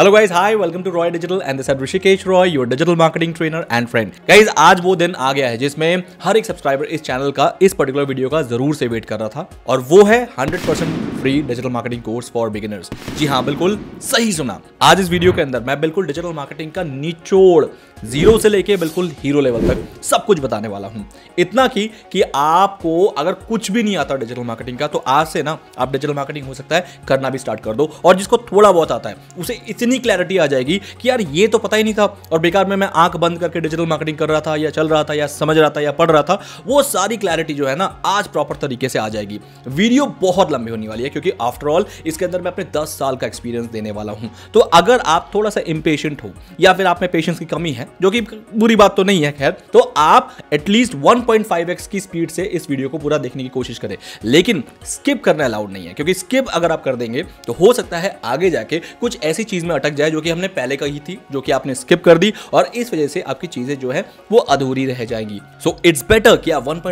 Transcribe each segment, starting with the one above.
Hello guys hi welcome to Roy digital and this Rishikesh Roy your digital marketing trainer and friend guys आज वो दिन आ गया है जिसमें हर एक सब्सक्राइबर इस चैनल का इस पर्टिकुलर वीडियो का जरूर से वेट कर रहा था और वो है 100% free digital marketing course for beginners जी हाँ बिल्कुल सही सुना आज इस वीडियो के अंदर मैं बिल्कुल डिजिटल मार्केटिंग का निचोड़ जीरो से लेके बिल्कुल हीरो लेवल तक सब कुछ बताने वाला हूं इतना कि कि आपको अगर कुछ भी नहीं आता डिजिटल मार्केटिंग का तो आज से ना आप डिजिटल मार्केटिंग हो सकता है करना भी स्टार्ट कर दो और जिसको थोड़ा बहुत आता है उसे इतनी क्लैरिटी आ जाएगी कि यार ये तो पता ही नहीं था और बेकार में मैं आंख बंद करके डिजिटल मार्केटिंग कर रहा था या चल रहा था या समझ रहा था या पढ़ रहा था वो सारी क्लैरिटी जो है ना आज प्रॉपर तरीके से आ जाएगी वीडियो बहुत लंबी होने वाली है क्योंकि आफ्टरऑल इसके अंदर मैं अपने दस साल का एक्सपीरियंस देने वाला हूँ तो अगर आप थोड़ा सा इम्पेशेंट हो या फिर आप में पेशेंस की कमी है जो कि बुरी बात तो नहीं है खैर तो आप एटलीस्ट 1.5x की स्पीड से इस वीडियो को पूरा देखने की कोशिश करें लेकिन स्किप करना अलाउड नहीं है क्योंकि स्किप अगर आप कर देंगे तो हो सकता है आगे जाके कुछ ऐसी चीज़ में अटक जाए जो कि हमने पहले कही थी जो कि आपने स्किप कर दी और इस वजह से आपकी चीज़ें जो है वो अधूरी रह जाएंगी सो इट्स बेटर कि आप वन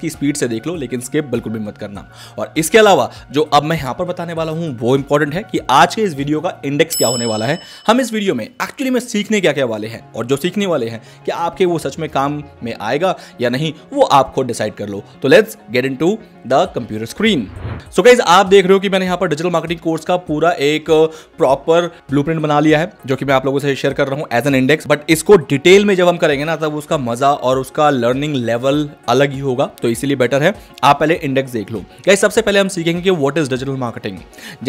की स्पीड से देख लो लेकिन स्किप बिल्कुल भी मत करना और इसके अलावा जो अब मैं यहां पर बताने वाला हूं वो इंपॉर्टेंट है कि आज के इस वीडियो का इंडेक्स क्या होने वाला है हम इस वीडियो में एक्चुअली में सीखने क्या क्या वाले हैं और जो सीखने वाले हैं कि आपके वो सच में काम में आएगा या नहीं वो आप खुद डिसाइड कर लो तो let's get into the computer screen so guys आप देख रहे हो कि मैंने यहाँ पर डिजिटल मार्केटिंग कोर्स का पूरा एक प्रॉपर ब्लू बना लिया है जो कि मैं आप लोगों से शेयर कर रहा हूँ एज एन इंडेक्स बट इसको डिटेल में जब हम करेंगे ना तब उसका मजा और उसका लर्निंग लेवल अलग ही होगा तो इसीलिए बेटर है आप पहले इंडेक्स देख लो गाइज सबसे पहले हम सीखेंगे कि वॉट इज डिजिटल मार्केटिंग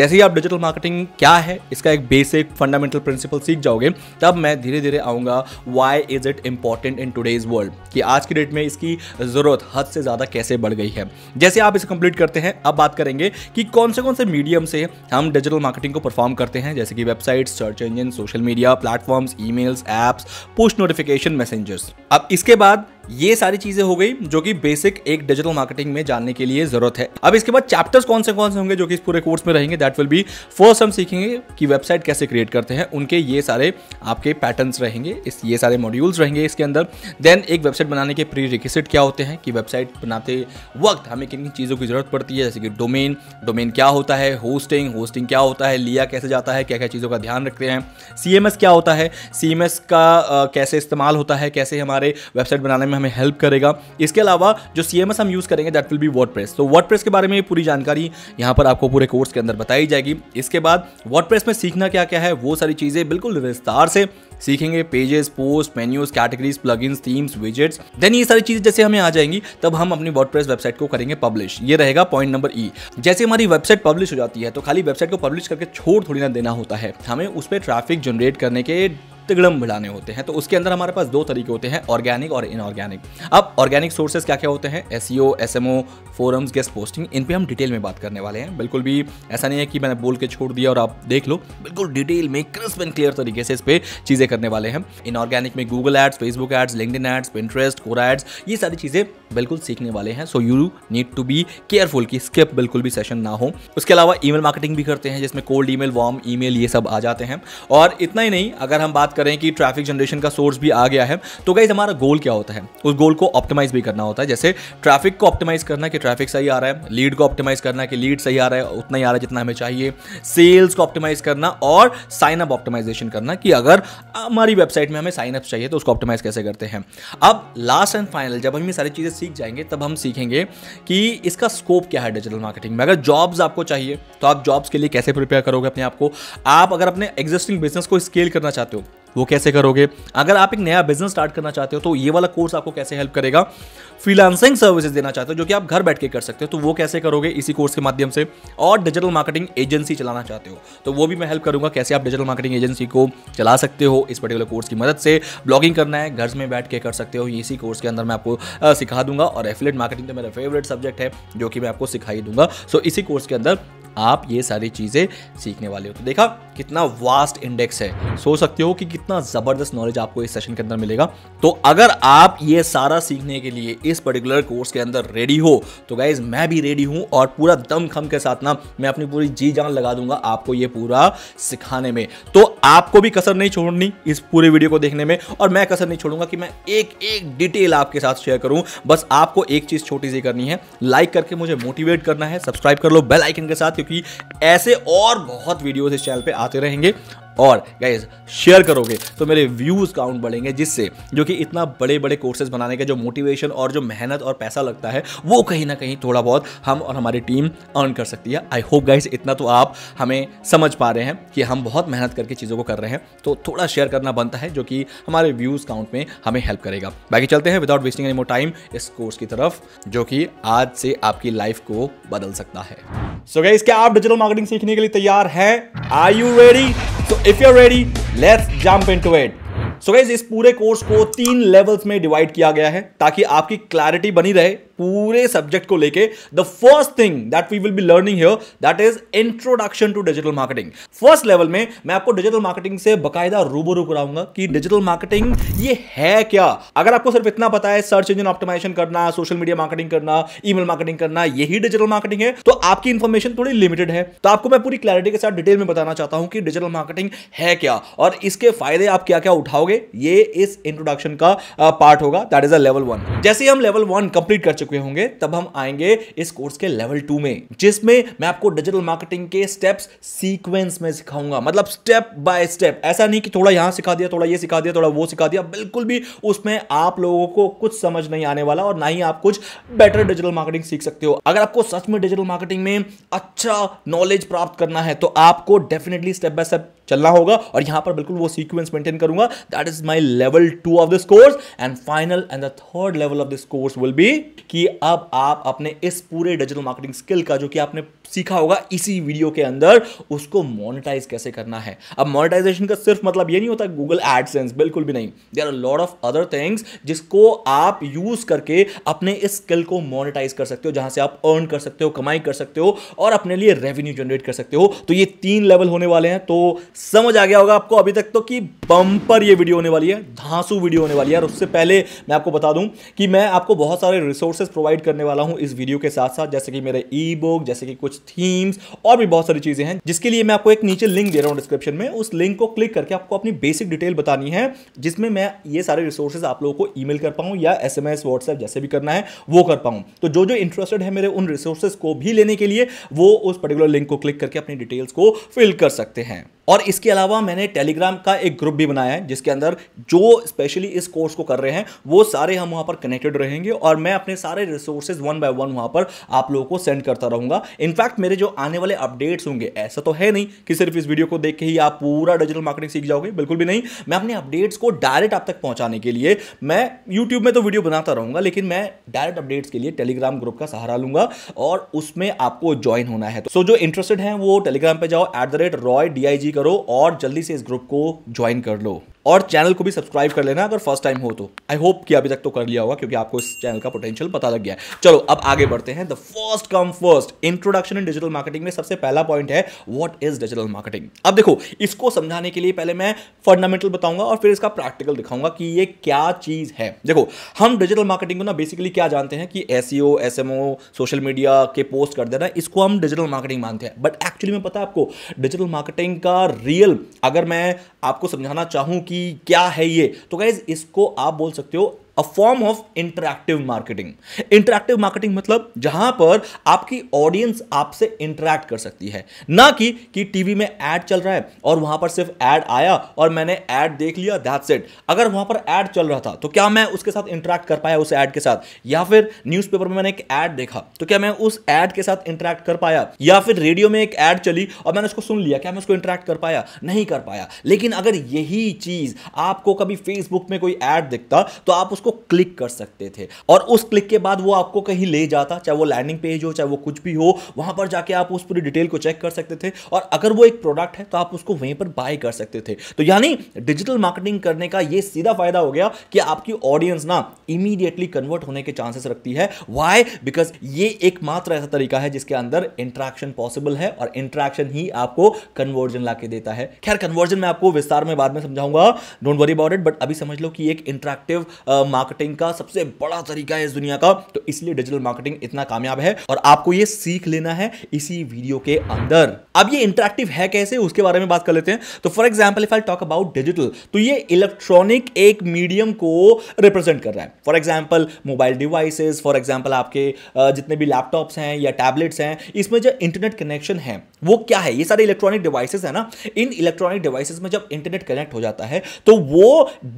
जैसे ही आप डिजिटल मार्केटिंग क्या है इसका एक बेसिक फंडामेंटल प्रिंसिपल सीख जाओगे तब मैं धीरे धीरे आऊंगा why is it important in today's world कि आज की डेट में इसकी ज़रूरत हद से ज़्यादा कैसे बढ़ गई है जैसे आप इसे कंप्लीट करते हैं अब बात करेंगे कि कौन से कौन से मीडियम से हम डिजिटल मार्केटिंग को परफॉर्म करते हैं जैसे कि website search engine social media platforms emails apps push notification messengers अब इसके बाद ये सारी चीजें हो गई जो कि बेसिक एक डिजिटल मार्केटिंग में जानने के लिए जरूरत है अब इसके बाद चैप्टर्स कौन से कौन से होंगे जो कि इस पूरे कोर्स में रहेंगे दैट विल बी फर्स्ट हम सीखेंगे कि वेबसाइट कैसे क्रिएट करते हैं उनके ये सारे आपके पैटर्न्स रहेंगे इस ये सारे मॉड्यूल्स रहेंगे इसके अंदर देन एक वेबसाइट बनाने के प्री रिक्विजिट क्या होते हैं कि वेबसाइट बनाते वक्त हमें किन किन चीज़ों की जरूरत पड़ती है जैसे कि डोमेन डोमेन क्या होता है होस्टिंग होस्टिंग क्या होता है लिया कैसे जाता है क्या क्या चीज़ों का ध्यान रखते हैं सी क्या होता है सी का कैसे इस्तेमाल होता है कैसे हमारे वेबसाइट बनाने में में हमें हेल्प करेगा इसके अलावा जो सी हम यूज़ करेंगे दैट विल बी वर्ड तो वर्ड के बारे में पूरी जानकारी यहाँ पर आपको पूरे कोर्स के अंदर बताई जाएगी इसके बाद वर्ड में सीखना क्या क्या है वो सारी चीज़ें बिल्कुल विस्तार से सीखेंगे pages post menus categories plugins themes widgets then ये सारी चीज़ें जैसे हमें आ जाएंगी तब हम अपनी वर्डप्रेस वेबसाइट को करेंगे पब्लिश ये रहेगा पॉइंट नंबर ई जैसे हमारी वेबसाइट पब्लिश हो जाती है तो खाली वेबसाइट को पब्लिश करके छोड़ थोड़ी ना देना होता है हमें उस पर ट्रैफिक जनरेट करने के तिगड़म मिलाने होते हैं तो उसके अंदर हमारे पास दो तरीके होते हैं ऑर्गेनिक और इनऑर्गेनिक अब ऑर्गेनिक सोर्सेज क्या क्या होते हैं S O forums guest posting इन पर हम डिटेल में बात करने वाले हैं बिल्कुल भी ऐसा नहीं है कि मैंने बोल के छोड़ दिया और आप देख लो बिल्कुल डिटेल में क्रिस्प एंड क्लियर तरीके से इस पर चीज़ें करने वाले हैं इनऑर्गेनिक में Google ads Facebook ads Linked ads Pinterest Quora ads ये सारी चीज़ें बिल्कुल सीखने वाले हैं so you need to be careful कि स्किप बिल्कुल भी सेशन ना हो उसके अलावा ईमेल मार्केटिंग भी करते हैं जिसमें कोल्ड ईमेल वार्म ईमेल ये सब आ जाते हैं और इतना ही नहीं अगर हम बात करें कि ट्रैफिक जनरेशन का सोर्स भी आ गया है तो गाइज हमारा गोल क्या होता है उस गोल को ऑप्टिमाइज भी करना होता है जैसे ट्रैफिक को ऑप्टिमाइज करना कि ट्रैफिक सही आ रहा है लीड को ऑप्टिमाइज करना कि लीड सही आ रहा है उतना ही आ रहा है जितना हमें चाहिए सेल्स को ऑप्टिमाइज करना और साइन अप ऑप्टिमाइजेशन करना कि अगर हमारी वेबसाइट में हमें साइन अप चाहिए तो उसको ऑप्टिमाइज कैसे करते हैं अब लास्ट एंड फाइनल जब हम ये सारी चीज़ें सीख जाएंगे तब हम सीखेंगे कि इसका स्कोप क्या है डिजिटल मार्केटिंग में अगर जॉब्स आपको चाहिए तो आप जॉब्स के लिए कैसे प्रिपेयर करोगे अपने आप को आप अगर अपने एग्जिस्टिंग बिजनेस को स्केल करना चाहते हो वो कैसे करोगे अगर आप एक नया बिजनेस स्टार्ट करना चाहते हो तो ये वाला कोर्स आपको कैसे हेल्प करेगा फ्रीलांसिंग सर्विसेज देना चाहते हो जो कि आप घर बैठ के कर सकते हो तो वो कैसे करोगे इसी कोर्स के माध्यम से और डिजिटल मार्केटिंग एजेंसी चलाना चाहते हो तो वो भी मैं हेल्प करूंगा कैसे आप डिजिटल मार्केटिंग एजेंसी को चला सकते हो इस पर्टिकुलर कोर्स की मदद से ब्लॉगिंग करना है घर में बैठ के कर सकते हो इसी कोर्स के अंदर मैं आपको सिखा दूंगा और एफिलेट मार्केटिंग तो मेरा फेवरेट सब्जेक्ट है जो कि मैं आपको सिखाई दूंगा सो इसी कोर्स के अंदर आप ये सारी चीज़ें सीखने वाले हो तो देखा कितना वास्ट इंडेक्स है सोच सकते हो कि कितना ज़बरदस्त नॉलेज आपको इस सेशन के अंदर मिलेगा तो अगर आप ये सारा सीखने के लिए इस पर्टिकुलर कोर्स के अंदर रेडी हो तो गाइज मैं भी रेडी हूं और पूरा दम खम के साथ ना मैं अपनी पूरी जी जान लगा दूंगा आपको ये पूरा सिखाने में तो आपको भी कसर नहीं छोड़नी इस पूरे वीडियो को देखने में और मैं कसर नहीं छोड़ूंगा कि मैं एक एक डिटेल आपके साथ शेयर करूं बस आपको एक चीज़ छोटी सी करनी है लाइक करके मुझे मोटिवेट करना है सब्सक्राइब कर लो बेल आइकन के साथ क्योंकि ऐसे और बहुत वीडियोस इस चैनल पे आते रहेंगे और गाइज शेयर करोगे तो मेरे व्यूज़ काउंट बढ़ेंगे जिससे जो कि इतना बड़े बड़े कोर्सेज बनाने का जो मोटिवेशन और जो मेहनत और पैसा लगता है वो कहीं ना कहीं थोड़ा बहुत हम और हमारी टीम अर्न कर सकती है आई होप गाइज इतना तो आप हमें समझ पा रहे हैं कि हम बहुत मेहनत करके चीज़ों को कर रहे हैं तो थोड़ा शेयर करना बनता है जो कि हमारे व्यूज़ काउंट में हमें हेल्प करेगा बाकी चलते हैं without wasting any more time इस कोर्स की तरफ जो कि आज से आपकी लाइफ को बदल सकता है सो so गाइज क्या आप डिजिटल मार्केटिंग सीखने के लिए तैयार हैं आई यू रेडी तो if you're ready, let's jump into it. So so इस पूरे कोर्स को तीन लेवल्स में डिवाइड किया गया है ताकि आपकी क्लैरिटी बनी रहे पूरे सब्जेक्ट को लेके the first thing that we will be learning here that is introduction to digital marketing first level में मैं आपको डिजिटल मार्केटिंग से बकायदा रूबरू कराऊंगा कि डिजिटल मार्केटिंग ये है क्या अगर आपको सिर्फ इतना पता है सर्च इंजन ऑप्टिमाइजेशन करना सोशल मीडिया मार्केटिंग करना ईमेल मार्केटिंग करना यही डिजिटल मार्केटिंग है तो आपकी इंफॉर्मेशन थोड़ी लिमिटेड है तो आपको मैं पूरी क्लैरिटी के साथ डिटेल में बताना चाहता हूं कि डिजिटल मार्केटिंग है क्या और इसके फायदे आप क्या क्या उठाओगे में ये इस इंट्रोडक्शन का पार्ट होगा that is a level one जैसे ही हम लेवल वन कंप्लीट कर चुके होंगे तब हम आएंगे इस कोर्स के लेवल टू में जिसमें मैं आपको डिजिटल मार्केटिंग के स्टेप्स सीक्वेंस में सिखाऊंगा मतलब स्टेप बाय स्टेप ऐसा नहीं कि थोड़ा यहां सिखा दिया थोड़ा ये सिखा दिया थोड़ा वो सिखा दिया बिल्कुल भी उसमें आप लोगों को कुछ समझ नहीं आने वाला और ना ही आप कुछ बेटर डिजिटल मार्केटिंग सीख सकते हो अगर आपको सच में डिजिटल मार्केटिंग में अच्छा नॉलेज प्राप्त करना है तो आपको डेफिनेटली स्टेप बाय स्टेप चलना होगा और यहां पर बिल्कुल वो सीक्वेंस मेंटेन करूंगा that is my level two of this course and final and the third level of this course will be कि अब आप अपने इस पूरे डिजिटल मार्केटिंग स्किल का जो कि आपने सीखा होगा इसी वीडियो के अंदर उसको मोनिटाइज कैसे करना है अब मोनिटाइजेशन का सिर्फ मतलब ये नहीं होता गूगल एडसेंस बिल्कुल भी नहीं there are lot of other things जिसको आप यूज करके अपने इस स्किल को मोनिटाइज कर सकते हो जहां से आप अर्न कर सकते हो कमाई कर सकते हो और अपने लिए रेवेन्यू जनरेट कर सकते हो तो ये तीन लेवल होने वाले हैं तो समझ आ गया होगा आपको अभी तक तो कि बम्पर ये वीडियो होने वाली है धांसू वीडियो होने वाली है और उससे पहले मैं आपको बता दूं कि मैं आपको बहुत सारे रिसोर्सेज प्रोवाइड करने वाला हूं इस वीडियो के साथ साथ जैसे कि मेरे ई बुक जैसे कि कुछ थीम्स और भी बहुत सारी चीज़ें हैं जिसके लिए मैं आपको एक नीचे लिंक दे रहा हूँ डिस्क्रिप्शन में उस लिंक को क्लिक करके आपको अपनी बेसिक डिटेल बतानी है जिसमें मैं ये सारे रिसोर्सेज आप लोगों को ई कर पाऊँ या एस एम जैसे भी करना है वो कर पाऊँ तो जो जो इंटरेस्टेड है मेरे उन रिसोर्सेज को भी लेने के लिए वो उस पर्टिकुलर लिंक को क्लिक करके अपनी डिटेल्स को फिल कर सकते हैं और इसके अलावा मैंने टेलीग्राम का एक ग्रुप भी बनाया है जिसके अंदर जो स्पेशली इस कोर्स को कर रहे हैं वो सारे हम वहाँ पर कनेक्टेड रहेंगे और मैं अपने सारे रिसोर्सेज वन बाय वन वहाँ पर आप लोगों को सेंड करता रहूँगा इनफैक्ट मेरे जो आने वाले अपडेट्स होंगे ऐसा तो है नहीं कि सिर्फ इस वीडियो को देख के ही आप पूरा डिजिटल मार्केटिंग सीख जाओगे बिल्कुल भी नहीं मैं अपने अपडेट्स को डायरेक्ट आप तक पहुँचाने के लिए मैं यूट्यूब में तो वीडियो बनाता रहूँगा लेकिन मैं डायरेक्ट अपडेट्स के लिए टेलीग्राम ग्रुप का सहारा लूँगा और उसमें आपको ज्वाइन होना है तो जो इंटरेस्टेड हैं वो टेलीग्राम पर जाओ at the rate Roy D I G करो और जल्दी से इस ग्रुप को ज्वाइन कर लो और चैनल को भी सब्सक्राइब कर लेना अगर फर्स्ट टाइम हो तो आई होप कि अभी तक तो कर लिया होगा क्योंकि आपको इस चैनल का पोटेंशियल पता लग गया है चलो अब आगे बढ़ते हैं the first come first introduction in digital marketing में सबसे पहला पॉइंट है व्हाट इज डिजिटल मार्केटिंग अब देखो इसको समझाने के लिए पहले मैं फंडामेंटल बताऊंगा और फिर इसका प्रैक्टिकल दिखाऊंगा कि ये क्या चीज है देखो हम डिजिटल मार्केटिंग को ना बेसिकली क्या जानते हैं कि एस एसएमओ सोशल मीडिया के पोस्ट कर देना इसको हम डिजिटल मार्केटिंग मानते हैं बट एक्चुअली में पता है आपको डिजिटल मार्केटिंग का रियल अगर मैं आपको समझाना चाहूँ कि कि क्या है ये तो गाइज इसको आप बोल सकते हो a form of interactive marketing interactive marketing मतलब जहां पर आपकी ऑडियंस आपसे इंटरैक्ट कर सकती है ना कि कि टीवी में एड चल रहा है और वहां पर सिर्फ एड आया और मैंने एड देख लिया दैट्स इट अगर वहां पर एड चल रहा था तो क्या मैं उसके साथ इंटरेक्ट कर पाया उस एड के साथ या फिर न्यूज में मैंने एक एड देखा तो क्या मैं उस एड के साथ इंटरेक्ट कर पाया या फिर रेडियो में एक एड चली और मैंने उसको सुन लिया क्या मैं उसको इंटरेक्ट कर पाया नहीं कर पाया लेकिन अगर यही चीज आपको कभी फेसबुक में कोई एड दिखता तो आप उसको उसको क्लिक कर सकते थे और उस क्लिक के बाद वो आपको कहीं ले जाता चाहे वो लैंडिंग पेज हो चाहे वो कुछ भी हो वहां पर जाके आप उस पूरी डिटेल को चेक कर सकते थे और अगर वो एक प्रोडक्ट है तो आप उसको वहीं पर बाय कर सकते थे तो यानी डिजिटल मार्केटिंग करने का ये सीधा फायदा हो गया कि आपकी ऑडियंस ना इमीडिएटली कन्वर्ट होने के चांसेस रखती है वाई बिकॉज ये एकमात्र ऐसा तरीका है जिसके अंदर इंट्रैक्शन पॉसिबल है और इंट्रैक्शन ही आपको कन्वर्जन ला देता है खैर कन्वर्जन मैं आपको विस्तार में बाद में समझाऊंगा don't worry about it but अभी समझ लो कि एक इंट्रैक्टिव मार्केटिंग का सबसे बड़ा तरीका है इस दुनिया का तो इसलिए डिजिटल मार्केटिंग इतना कामयाब है और आपको ये सीख लेना है इसी वीडियो के अंदर अब ये इंटरेक्टिव है कैसे उसके बारे में बात कर लेते हैं तो for example if I talk about digital तो ये इलेक्ट्रॉनिक एक मीडियम को रिप्रेजेंट कर रहा है for example mobile devices for example आपके जितने भी लैपटॉप्स हैं या टैबलेट्स हैं इसमें जो इंटरनेट कनेक्शन है वो क्या है ये सारे इलेक्ट्रॉनिक डिवाइसेस है ना इन इलेक्ट्रॉनिक डिवाइसेस में जब इंटरनेट कनेक्ट हो जाता है तो वो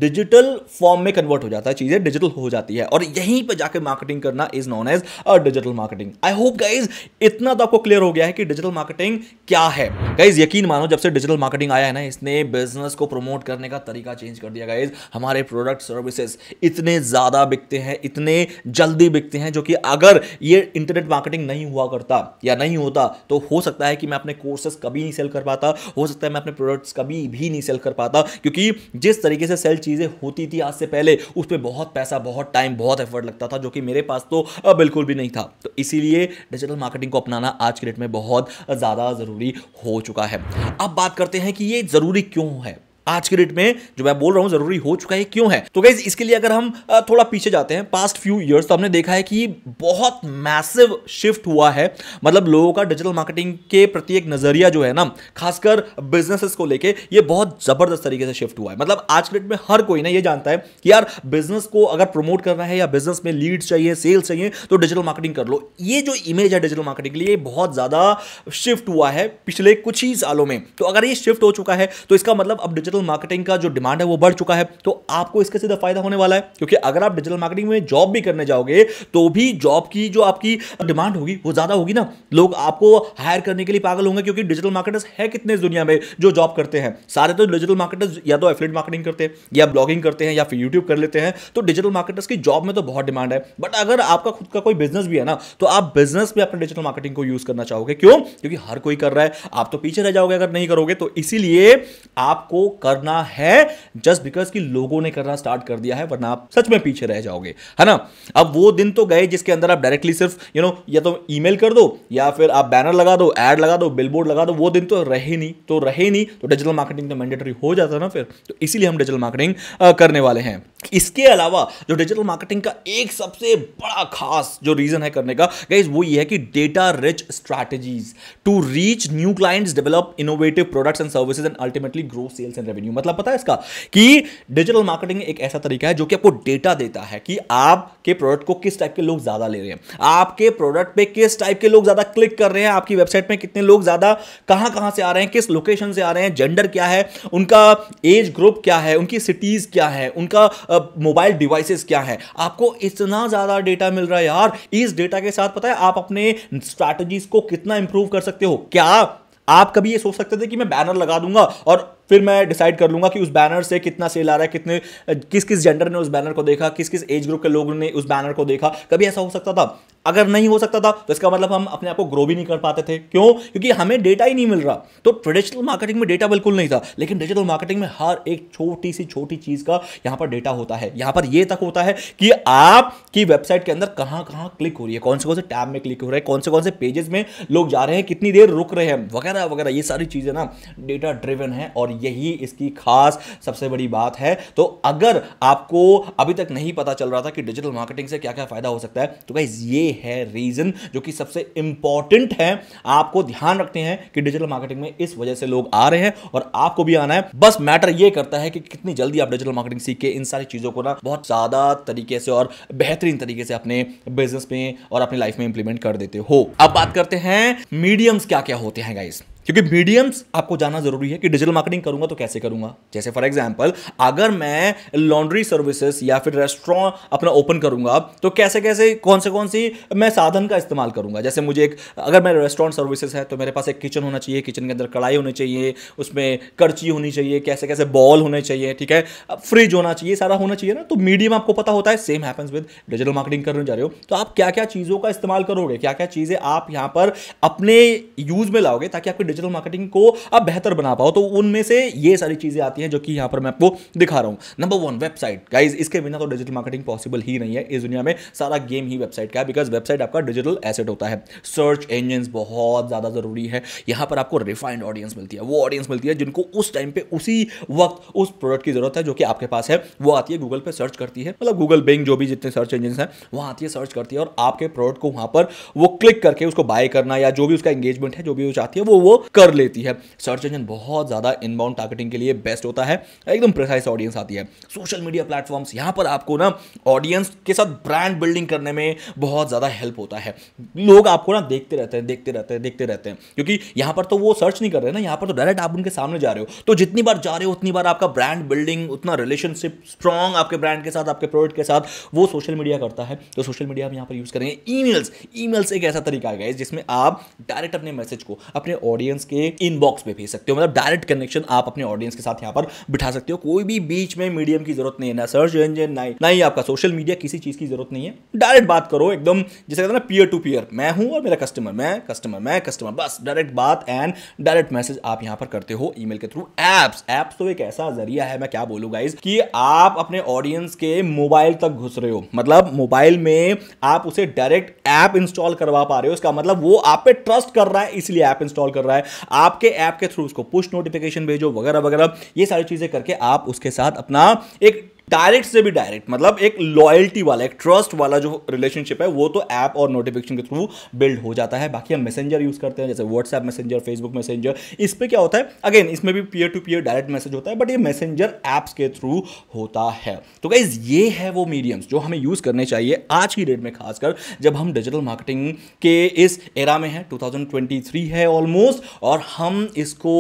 डिजिटल फॉर्म में कन्वर्ट हो जाता है चीज़ें डिजिटल हो जाती है और यहीं पर जाकर मार्केटिंग करना is known as a digital marketing I hope guys इतना तो आपको क्लियर हो गया है कि डिजिटल मार्केटिंग क्या है गाइज यकीन मानो जब से डिजिटल मार्केटिंग आया है ना इसने बिजनेस को प्रमोट करने का तरीका चेंज कर दिया गाइज हमारे प्रोडक्ट सर्विसेज इतने ज़्यादा बिकते हैं इतने जल्दी बिकते हैं जो कि अगर ये इंटरनेट मार्केटिंग नहीं हुआ करता या नहीं होता तो हो सकता है कि मैं अपने कोर्सेस कभी नहीं सेल कर पाता हो सकता है मैं अपने प्रोडक्ट्स कभी भी नहीं सेल कर पाता क्योंकि जिस तरीके से सेल चीज़ें होती थी आज से पहले उस पर बहुत बहुत पैसा बहुत टाइम बहुत एफर्ट लगता था जो कि मेरे पास तो बिल्कुल भी नहीं था तो इसीलिए डिजिटल मार्केटिंग को अपनाना आज के डेट में बहुत ज़्यादा ज़रूरी हो चुका है अब बात करते हैं कि ये ज़रूरी क्यों है आज के डेट में जो मैं बोल रहा हूँ जरूरी हो चुका है क्यों है तो गाइज इसके लिए अगर हम थोड़ा पीछे जाते हैं पास्ट फ्यू ईयर्स तो हमने देखा है कि बहुत मैसिव शिफ्ट हुआ है मतलब लोगों का डिजिटल मार्केटिंग के प्रति एक नजरिया जो है ना खासकर बिजनेसेस को लेके ये बहुत जबरदस्त तरीके से शिफ्ट हुआ है मतलब आज के डेट में हर कोई ना ये जानता है कि यार बिजनेस को अगर प्रमोट करना है या बिजनेस में लीड चाहिए सेल्स चाहिए तो डिजिटल मार्केटिंग कर लो ये जो इमेज है डिजिटल मार्केटिंग के लिए बहुत ज़्यादा शिफ्ट हुआ है पिछले कुछ ही सालों में तो अगर ये शिफ्ट हो चुका है तो इसका मतलब अब डिजिटल डिजिटल मार्केटिंग का जो डिमांड है वो बढ़ चुका है तो आपको इसका सीधा फायदा होने वाला है क्योंकि अगर आप डिजिटल मार्केटिंग में जॉब भी करने जाओगे तो भी जॉब की जो आपकी डिमांड होगी वो ज़्यादा होगी ना लोग आपको हायर करने के लिए पागल होंगे क्योंकि डिजिटल मार्केटर्स है कितने इस दुनिया में जो जॉब करते हैं सारे तो डिजिटल मार्केटर्स या तो एफिलेट मार्केटिंग करते हैं या ब्लॉगिंग करते हैं या फिर यूट्यूब कर लेते हैं तो डिजिटल मार्केटर्स की जॉब में तो बहुत डिमांड है बट अगर आपका खुद का कोई बिजनेस भी है ना तो आप बिजनेस में अपने डिजिटल मार्केटिंग को यूज़ करना चाहोगे क्यों क्योंकि हर कोई कर रहा है आप तो पीछे रह जाओगे अगर नहीं करोगे तो इसीलिए आपको करना है जस्ट बिकॉज कि लोगों ने करना स्टार्ट कर दिया है वरना आप सच में पीछे रह जाओगे है ना अब वो दिन तो गए जिसके अंदर आप डायरेक्टली सिर्फ यू you नो know, या तो ईमेल कर दो या फिर आप बैनर लगा दो एड लगा दो बिलबोर्ड लगा दो वो दिन तो रहे नहीं तो रहे नहीं तो डिजिटल मार्केटिंग तो मैंडेटरी हो जाता ना फिर तो इसीलिए हम डिजिटल मार्केटिंग करने वाले हैं इसके अलावा जो डिजिटल मार्केटिंग का एक सबसे बड़ा खास जो रीजन है करने का गाइज वो ये है कि data rich strategies to reach new clients develop innovative products and services and ultimately grow sales and revenue मतलब पता है इसका कि डिजिटल मार्केटिंग एक ऐसा तरीका है जो कि आपको डेटा देता है कि आपके प्रोडक्ट को किस टाइप के लोग ज़्यादा ले रहे हैं आपके प्रोडक्ट पे किस टाइप के लोग ज़्यादा क्लिक कर रहे हैं आपकी वेबसाइट में कितने लोग ज़्यादा कहां कहां से आ रहे हैं किस लोकेशन से आ रहे हैं जेंडर क्या है उनका एज ग्रुप क्या है उनकी सिटीज़ क्या है उनका मोबाइल डिवाइसेस क्या है आपको इतना ज़्यादा डेटा मिल रहा है यार इस डेटा के साथ पता है आप अपने स्ट्रैटेजीज को कितना इंप्रूव कर सकते हो क्या आप कभी ये सोच सकते थे कि मैं बैनर लगा दूंगा और फिर मैं डिसाइड कर लूँगा कि उस बैनर से कितना सेल आ रहा है कितने किस किस जेंडर ने उस बैनर को देखा किस किस एज ग्रुप के लोगों ने उस बैनर को देखा कभी ऐसा हो सकता था अगर नहीं हो सकता था तो इसका मतलब हम अपने आप को ग्रो भी नहीं कर पाते थे क्यों क्योंकि हमें डेटा ही नहीं मिल रहा तो ट्रेडिशनल मार्केटिंग में डेटा बिल्कुल नहीं था लेकिन डिजिटल मार्केटिंग में हर एक छोटी सी छोटी चीज़ का यहां पर डेटा होता है यहां पर यह तक होता है कि आपकी वेबसाइट के अंदर कहां कहां क्लिक हो रही है कौन से कौन से टैब में क्लिक हो रहा है कौन से कौन से पेजेस में लोग जा रहे हैं कितनी देर रुक रहे हैं वगैरह वगैरह ये सारी चीज़ें ना डेटा ड्रिवन है और यही इसकी खास सबसे बड़ी बात है तो अगर आपको अभी तक नहीं पता चल रहा था कि डिजिटल मार्केटिंग से क्या क्या फ़ायदा हो सकता है तो भाई ये है रीज़न जो कि सबसे इंपॉर्टेंट है आपको ध्यान रखते हैं कि डिजिटल मार्केटिंग में इस वजह से लोग आ रहे हैं और आपको भी आना है बस मैटर यह करता है कि कितनी जल्दी आप डिजिटल मार्केटिंग सीख के इन सारी चीज़ों को ना बहुत ज़्यादा तरीके से और बेहतरीन तरीके से अपने बिजनेस में और अपनी लाइफ में इंप्लीमेंट कर देते हो अब बात करते हैं मीडियम्स क्या क्या होते हैं गाइस क्योंकि मीडियम्स आपको जाना जरूरी है कि डिजिटल मार्केटिंग करूंगा तो कैसे करूंगा जैसे फॉर एग्जाम्पल अगर मैं लॉन्ड्री सर्विसेज या फिर रेस्टोरेंट अपना ओपन करूंगा तो कैसे कैसे कौन से कौन सी मैं साधन का इस्तेमाल करूंगा जैसे मुझे एक अगर मैं रेस्टोरेंट सर्विसेज है तो मेरे पास एक किचन होना चाहिए किचन के अंदर कढ़ाई होनी चाहिए उसमें करची होनी चाहिए कैसे कैसे बॉल होने चाहिए ठीक है फ्रिज होना चाहिए सारा होना चाहिए ना तो मीडियम आपको पता होता है same happens with digital marketing करने जा रहे हो तो आप क्या क्या चीज़ों का इस्तेमाल करोगे क्या क्या चीज़ें आप यहाँ पर अपने यूज में लाओगे ताकि आपकी डिजिटल मार्केटिंग को आप बेहतर बना पाओ तो उनमें से ये सारी चीज़ें आती हैं जो कि यहाँ पर मैं आपको दिखा रहा हूँ नंबर वन वेबसाइट गाइज इसके बिना तो डिजिटल मार्केटिंग पॉसिबल ही नहीं है इस दुनिया में सारा गेम ही वेबसाइट का है बिकॉज वेबसाइट आपका डिजिटल एसेट होता है सर्च इंजन बहुत ज़्यादा ज़रूरी है यहाँ पर आपको रिफाइंड ऑडियंस मिलती है वो ऑडियंस मिलती है जिनको उस टाइम पर उसी वक्त उस प्रोडक्ट की ज़रूरत है जो कि आपके पास है वो आती है गूगल पर सर्च करती है मतलब गूगल बिंग जो भी जितने सर्च इंजन हैं वहाँ आती है सर्च करती है और आपके प्रोडक्ट को वहाँ पर वो क्लिक करके उसको बाय करना या जो भी उसका एंगेजमेंट है जो भी वो चाहती है वो वो कर लेती है सर्च इंजन बहुत ज़्यादा इनबाउंड टारगेटिंग के लिए बेस्ट होता है एकदम प्रिसाइस ऑडियंस आती है सोशल मीडिया प्लेटफॉर्म्स यहां पर आपको ना ऑडियंस के साथ ब्रांड बिल्डिंग करने में बहुत ज़्यादा हेल्प होता है लोग आपको ना देखते रहते हैं देखते रहते हैं देखते रहते हैं क्योंकि यहां पर तो वो सर्च नहीं कर रहे ना यहां पर तो डायरेक्ट आप उनके सामने जा रहे हो तो जितनी बार जा रहे हो उतनी बार आपका ब्रांड बिल्डिंग उतना रिलेशनशिप स्ट्रांग आपके ब्रांड के साथ आपके प्रोडक्ट के साथ वो सोशल मीडिया करता है तो सोशल मीडिया हम यहां पर यूज़ करेंगे ईमेल्स ईमेल्स एक ऐसा तरीका है जिसमें आप डायरेक्ट अपने मैसेज को अपने ऑडियंस ऑडियंस के इनबॉक्स पे भेज सकते हो मतलब डायरेक्ट कनेक्शन आप अपने ऑडियंस के साथ यहाँ पर बिठा सकते हो कोई भी बीच में मीडियम की जरूरत नहीं है ना सर्च इंजन ना ना ही आपका सोशल मीडिया किसी चीज की जरूरत नहीं है डायरेक्ट बात करो एकदम जैसे कहते हैं ना पीयर टू पीयर मैं हूँ और मेरा कस्टमर मैं कस्टमर मैं कस्टमर बस डायरेक्ट बात एंड डायरेक्ट मैसेज आप यहाँ पर करते हो ई के थ्रू एप्स एप्स तो एक ऐसा जरिया है मैं क्या बोलूँ गाइज कि आप अपने ऑडियंस के मोबाइल तक घुस रहे हो मतलब मोबाइल में आप उसे डायरेक्ट ऐप इंस्टॉल करवा पा रहे हो इसका मतलब वो आप पे ट्रस्ट कर रहा है इसलिए ऐप इंस्टॉल कर रहा है आपके ऐप के थ्रू उसको पुश नोटिफिकेशन भेजो वगैरह वगैरह ये सारी चीज़ें करके आप उसके साथ अपना एक डायरेक्ट से भी डायरेक्ट मतलब एक लॉयल्टी वाला एक ट्रस्ट वाला जो रिलेशनशिप है वो तो ऐप और नोटिफिकेशन के थ्रू बिल्ड हो जाता है बाकी हम मैसेंजर यूज़ करते हैं जैसे व्हाट्सएप मैसेंजर फेसबुक मैसेंजर इस पर क्या होता है अगेन इसमें भी peer to peer direct message होता है बट ये मैसेंजर ऐप्स के थ्रू होता है तो गाइज ये है वो मीडियम्स जो हमें यूज़ करने चाहिए आज की डेट में खासकर जब हम डिजिटल मार्केटिंग के इस एरा में हैं टू है ऑलमोस्ट और हम इसको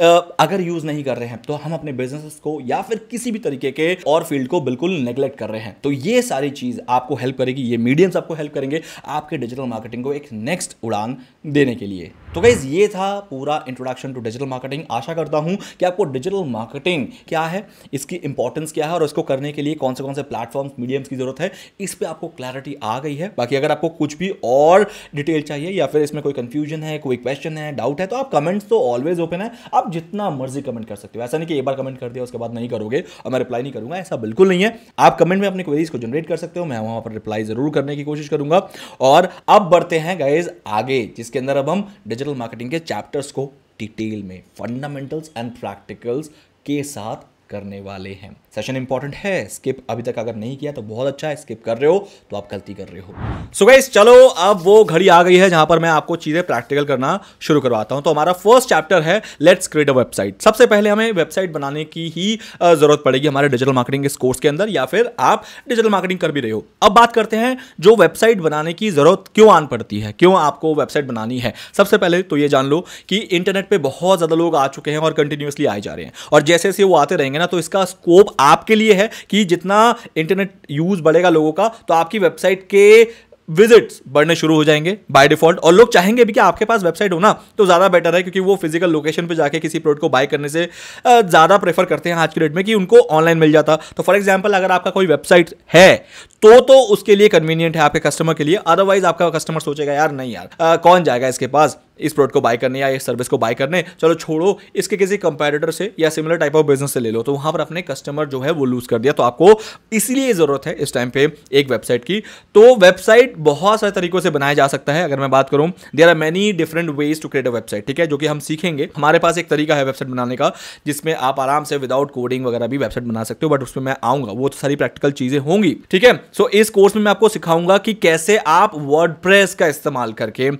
अगर यूज़ नहीं कर रहे हैं तो हम अपने बिजनेस को या फिर किसी भी तरीके के और फील्ड को बिल्कुल नेग्लेक्ट कर रहे हैं तो ये सारी चीज़ आपको हेल्प करेगी ये मीडियम्स आपको हेल्प करेंगे आपके डिजिटल मार्केटिंग को एक नेक्स्ट उड़ान देने के लिए तो गाइज ये था पूरा इंट्रोडक्शन टू डिजिटल मार्केटिंग आशा करता हूँ कि आपको डिजिटल मार्केटिंग क्या है इसकी इंपॉर्टेंस क्या है और इसको करने के लिए कौन से कौन से प्लेटफॉर्म्स मीडियम्स की जरूरत है इस पर आपको क्लैरिटी आ गई है बाकी अगर आपको कुछ भी और डिटेल चाहिए या फिर इसमें कोई कंफ्यूजन है कोई क्वेश्चन है डाउट है तो आप कमेंट्स तो ऑलवेज ओपन है आप जितना मर्जी कमेंट कर सकते हो ऐसा नहीं कि एक बार कमेंट कर दिया उसके बाद नहीं करोगे और मैं रिप्लाई नहीं करूंगा ऐसा बिल्कुल नहीं है आप कमेंट में अपनी क्वेरीज को जनरेट कर सकते हो मैं वहां पर रिप्लाई जरूर करने की कोशिश करूंगा और अब बढ़ते हैं गाइज आगे जिसके इसके अंदर अब हम डिजिटल मार्केटिंग के चैप्टर्स को डिटेल में फंडामेंटल्स एंड प्रैक्टिकल्स के साथ करने वाले हैं सेशन इंपॉर्टेंट है स्किप अभी तक अगर नहीं किया तो बहुत अच्छा है स्किप कर रहे हो तो आप गलती कर रहे हो सो so गाइस चलो अब वो घड़ी आ गई है जहां पर मैं आपको चीजें प्रैक्टिकल करना शुरू करवाता हूं तो हमारा फर्स्ट चैप्टर है लेट्स क्रिएट अ वेबसाइट सबसे पहले हमें वेबसाइट बनाने की ही जरूरत पड़ेगी हमारे डिजिटल मार्केटिंग के कोर्स के अंदर या फिर आप डिजिटल मार्केटिंग कर भी रहे हो अब बात करते हैं जो वेबसाइट बनाने की जरूरत क्यों आन पड़ती है क्यों आपको वेबसाइट बनानी है सबसे पहले तो ये जान लो कि इंटरनेट पर बहुत ज्यादा लोग आ चुके हैं और कंटिन्यूसली आए जा रहे हैं और जैसे जैसे वो आते रहेंगे करेंगे ना तो इसका स्कोप आपके लिए है कि जितना इंटरनेट यूज बढ़ेगा लोगों का तो आपकी वेबसाइट के विजिट्स बढ़ने शुरू हो जाएंगे बाय डिफॉल्ट और लोग चाहेंगे भी कि आपके पास वेबसाइट हो ना तो ज़्यादा बेटर है क्योंकि वो फिजिकल लोकेशन पे जाके किसी प्रोडक्ट को बाय करने से ज़्यादा प्रेफर करते हैं आज के डेट में कि उनको ऑनलाइन मिल जाता तो फॉर एग्जाम्पल अगर आपका कोई वेबसाइट है तो तो उसके लिए कन्वीनियंट है आपके कस्टमर के लिए अदरवाइज आपका कस्टमर सोचेगा यार नहीं यार आ, कौन जाएगा इसके पास इस प्रोडक्ट को बाय करने या इस सर्विस को बाय करने चलो छोड़ो इसके किसी कंपेरेटर से या सिमिलर टाइप ऑफ बिजनेस से ले लो तो वहां पर अपने कस्टमर जो है वो लूज़ कर दिया तो आपको इसीलिए ज़रूरत है इस टाइम पे एक वेबसाइट की तो वेबसाइट बहुत सारे तरीकों से बनाया जा सकता है अगर मैं बात करूँ there are many different ways to create a website ठीक है जो कि हम सीखेंगे हमारे पास एक तरीका है वेबसाइट बनाने का जिसमें आप आराम से विदाउट कोडिंग वगैरह भी वेबसाइट बना सकते हो बट उसमें मैं आऊँगा वो तो सारी प्रैक्टिकल चीज़ें होंगी ठीक है सो इस कोर्स में मैं आपको सिखाऊंगा कि कैसे आप वर्ड का इस्तेमाल करके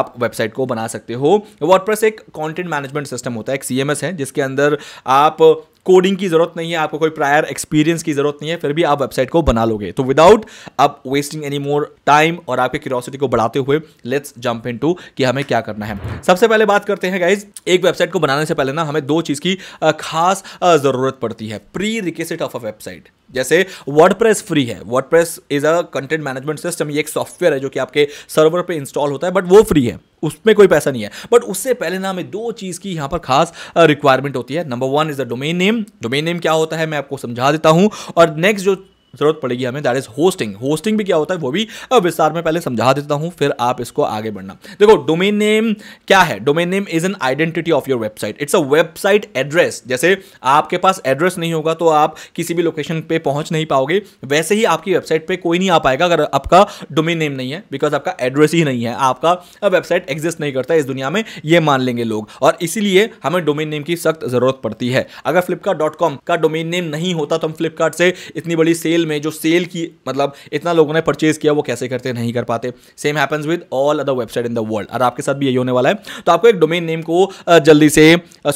आप वेबसाइट को बना बना सकते हो वर्डप्रेस एक कंटेंट मैनेजमेंट सिस्टम होता है एक सीएमएस है जिसके अंदर आप कोडिंग की जरूरत नहीं है आपको कोई प्रायर एक्सपीरियंस की जरूरत नहीं है फिर भी आप वेबसाइट को बना लोगे तो विदाउट आप वेस्टिंग एनी मोर टाइम और आपके क्यूरोसिटी को बढ़ाते हुए लेट्स जंप इन टू कि हमें क्या करना है सबसे पहले बात करते हैं गाइज एक वेबसाइट को बनाने से पहले ना हमें दो चीज़ की खास ज़रूरत पड़ती है prerequisite of a website जैसे प्रेस फ्री है press is a content management system ये एक सॉफ्टवेयर है जो कि आपके सर्वर पे इंस्टॉल होता है बट वो फ्री है उसमें कोई पैसा नहीं है बट उससे पहले ना हमें दो चीज़ की यहां पर खास रिक्वायरमेंट होती है number one is a domain name domain name क्या होता है मैं आपको समझा देता हूं और नेक्स्ट जो जरूरत पड़ेगी हमें दैट इज होस्टिंग होस्टिंग भी क्या होता है वो भी विस्तार में पहले समझा देता हूं फिर आप इसको आगे बढ़ना देखो डोमेन नेम क्या है domain name is an identity of your website it's a website address जैसे आपके पास एड्रेस नहीं होगा तो आप किसी भी लोकेशन पे पहुंच नहीं पाओगे वैसे ही आपकी वेबसाइट पे कोई नहीं आ पाएगा अगर आपका डोमेन नेम नहीं है बिकॉज आपका एड्रेस ही नहीं है आपका वेबसाइट एग्जिस्ट नहीं करता इस दुनिया में ये मान लेंगे लोग और इसीलिए हमें डोमेन नेम की सख्त जरूरत पड़ती है अगर फ्लिपकार्ट का डोमेन नेम नहीं होता तो हम फ्लिपकार्ट से इतनी बड़ी सेल में जो सेल की मतलब इतना लोगों ने परचेज किया वो कैसे करते नहीं कर पाते same happens with all other website in the world और आपके साथ भी यही होने वाला है तो आपको एक डोमेन नेम को जल्दी से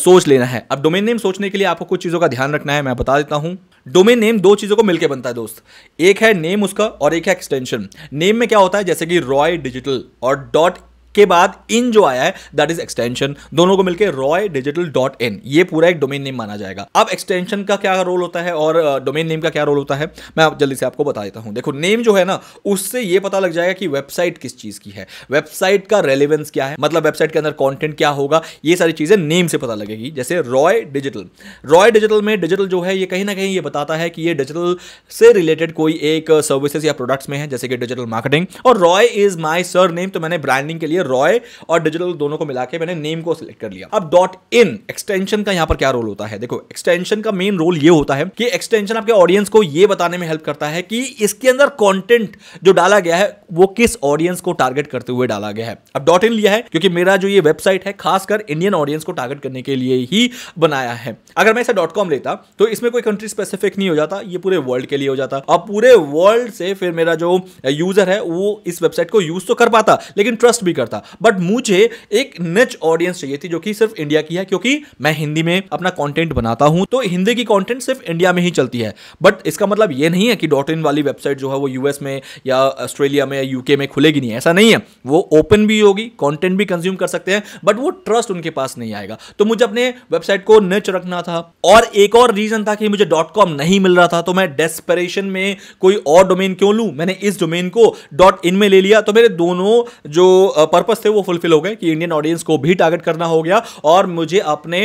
सोच लेना है अब डोमेन नेम सोचने के लिए आपको कुछ चीज़ों का ध्यान रखना है मैं बता देता हूँ डोमेन नेम दो चीज़ों को मिलकर बनता है दोस्त एक है नेम उसका और एक है एक्सटेंशन नेम में क्या होता है जैसे कि रॉय डिजिटल और डॉट के बाद इन जो आया है दैट इज एक्सटेंशन दोनों को मिलकर रॉय डिजिटल डॉट इन ये पूरा एक डोमेन नेम माना जाएगा अब एक्सटेंशन का क्या रोल होता है और डोमेन uh, नेम का क्या रोल होता है मैं आप जल्दी से आपको बता देता हूं देखो नेम जो है ना उससे ये पता लग जाएगा कि वेबसाइट किस चीज की है वेबसाइट का रेलिवेंस क्या है मतलब वेबसाइट के अंदर कॉन्टेंट क्या होगा ये सारी चीजें नेम से पता लगेगी जैसे रॉय डिजिटल रॉय डिजिटल में डिजिटल जो है ये कहीं ना कहीं ये बताता है कि ये डिजिटल से रिलेटेड कोई एक सर्विसेज uh, या प्रोडक्ट्स में है जैसे कि डिजिटल मार्केटिंग और Roy is my surname तो मैंने ब्रांडिंग के लिए लिए रॉय और डिजिटल दोनों को मिला के मैंने नेम को सिलेक्ट कर लिया अब डॉट इन एक्सटेंशन का यहाँ पर क्या रोल होता है देखो एक्सटेंशन का मेन रोल ये होता है कि एक्सटेंशन आपके ऑडियंस को ये बताने में हेल्प करता है कि इसके अंदर कॉन्टेंट जो डाला गया है वो किस ऑडियंस को टारगेट करते हुए डाला गया है अब डॉट इन लिया है क्योंकि मेरा जो ये वेबसाइट है खासकर इंडियन ऑडियंस को टारगेट करने के लिए ही बनाया है अगर मैं इसे डॉट कॉम लेता तो इसमें कोई कंट्री स्पेसिफिक नहीं हो जाता ये पूरे वर्ल्ड के लिए हो जाता अब पूरे वर्ल्ड से फिर मेरा जो यूजर है वो इस वेबसाइट को यूज तो कर पाता लेकिन ट्रस्ट भी करता बट मुझे एक नच ऑडियंस चाहिए थी जो कि सिर्फ इंडिया की है क्योंकि मैं हिंदी में अपना कॉन्टेंट बनाता हूं तो हिंदी की कॉन्टेंट सिर्फ इंडिया में ही चलती है बट इसका मतलब ये नहीं है कि डॉट इन वाली वेबसाइट जो है वो यूएस में या ऑस्ट्रेलिया में या यूके में खुलेगी नहीं ऐसा नहीं है वो ओपन भी होगी कंटेंट भी कंज्यूम कर सकते हैं बट वो ट्रस्ट उनके पास नहीं आएगा तो मुझे अपने वेबसाइट को नच रखना था और एक और रीजन था कि मुझे डॉट कॉम नहीं मिल रहा था तो मैं डेस्परेशन में कोई और डोमेन क्यों लूँ मैंने इस डोमेन को डॉट इन में ले लिया तो मेरे दोनों जो पर्पज थे वो फुलफिल हो गए कि इंडियन ऑडियंस को भी टारगेट करना हो गया और मुझे अपने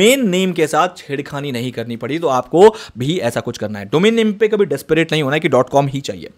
मेन नेम के साथ छेड़खानी नहीं करनी पड़ी तो आपको भी ऐसा कुछ करना है डोमेन नेम पे कभी डेस्परेट नहीं होना है कि डॉट कॉम ही चाहिए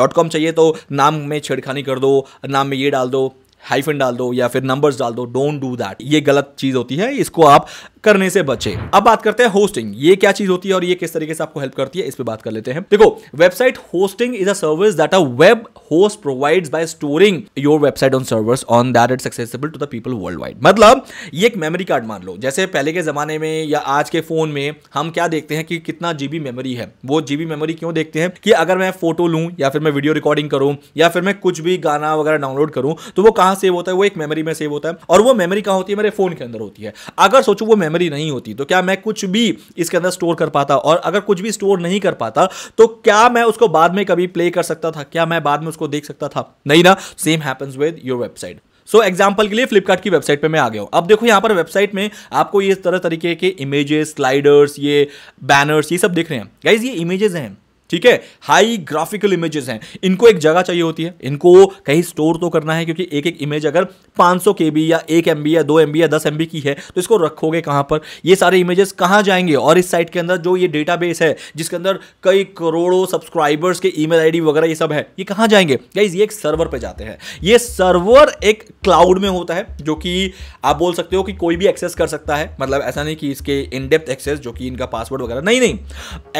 डॉट कॉम चाहिए तो नाम में छेड़खानी कर दो नाम में ये डाल दो हाइफन डाल दो या फिर नंबर्स डाल दो डोंट डू दैट ये गलत चीज़ होती है इसको आप करने से बचे अब बात करते हैं होस्टिंग ये क्या चीज होती है और ये किस तरीके से आपको हेल्प करती है इस पर बात कर लेते हैं देखो website hosting is a service that a web host provides by storing your website on servers on that it's accessible to the people worldwide मतलब ये एक मेमोरी कार्ड मान लो जैसे पहले के जमाने में या आज के फोन में हम क्या देखते हैं कि कितना जीबी मेमोरी है वो जीबी मेमोरी क्यों देखते हैं कि अगर मैं फोटो लूँ या फिर मैं वीडियो रिकॉर्डिंग करूं या फिर मैं कुछ भी गाना वगैरह डाउनलोड करूँ तो वो कहां सेव होता है वो एक मेमोरी में सेव होता है और वो मेमोरी कहां होती है मेरे फोन के अंदर होती है अगर सोचो वो मेमोरी मेमोरी नहीं होती तो क्या मैं कुछ भी इसके अंदर स्टोर कर पाता और अगर कुछ भी स्टोर नहीं कर पाता तो क्या मैं उसको बाद में कभी प्ले कर सकता था क्या मैं बाद में उसको देख सकता था नहीं ना same happens with your website so so, example के लिए फ्लिपकार्ट की वेबसाइट पे मैं आ गया हूँ अब देखो यहाँ पर वेबसाइट में आपको ये तरह तरीके के इमेजेस स्लाइडर्स ये बैनर्स ये सब दिख रहे हैं गाइज ये इमेजेस हैं ठीक है हाई ग्राफिकल इमेजेस हैं इनको एक जगह चाहिए होती है इनको कहीं स्टोर तो करना है क्योंकि एक एक इमेज अगर 500 सौ के बी या एक एम या दो एम या दस एम की है तो इसको रखोगे कहाँ पर ये सारे इमेजेस कहाँ जाएंगे और इस साइट के अंदर जो ये डेटाबेस है जिसके अंदर कई करोड़ों सब्सक्राइबर्स के ईमेल आईडी वगैरह ये सब है ये कहाँ जाएंगे गाइज ये एक सर्वर पर जाते हैं ये सर्वर एक क्लाउड में होता है जो कि आप बोल सकते हो कि कोई भी एक्सेस कर सकता है मतलब ऐसा नहीं कि इसके इनडेप्थ एक्सेस जो कि इनका पासवर्ड वगैरह नहीं नहीं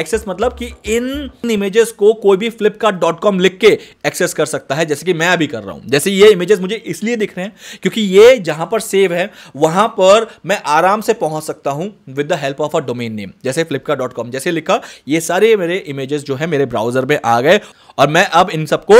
एक्सेस मतलब कि इन इन इमेजेस को कोई भी फ्लिपकार्ट लिख के एक्सेस कर सकता है जैसे कि मैं अभी कर रहा हूं जैसे ये इमेजेस मुझे इसलिए दिख रहे हैं क्योंकि ये जहां पर सेव है वहां पर मैं आराम से पहुंच सकता हूं with the help of a domain name जैसे फ्लिपकार्ट जैसे लिखा ये सारे मेरे इमेजेस जो है मेरे ब्राउजर में आ गए और मैं अब इन सबको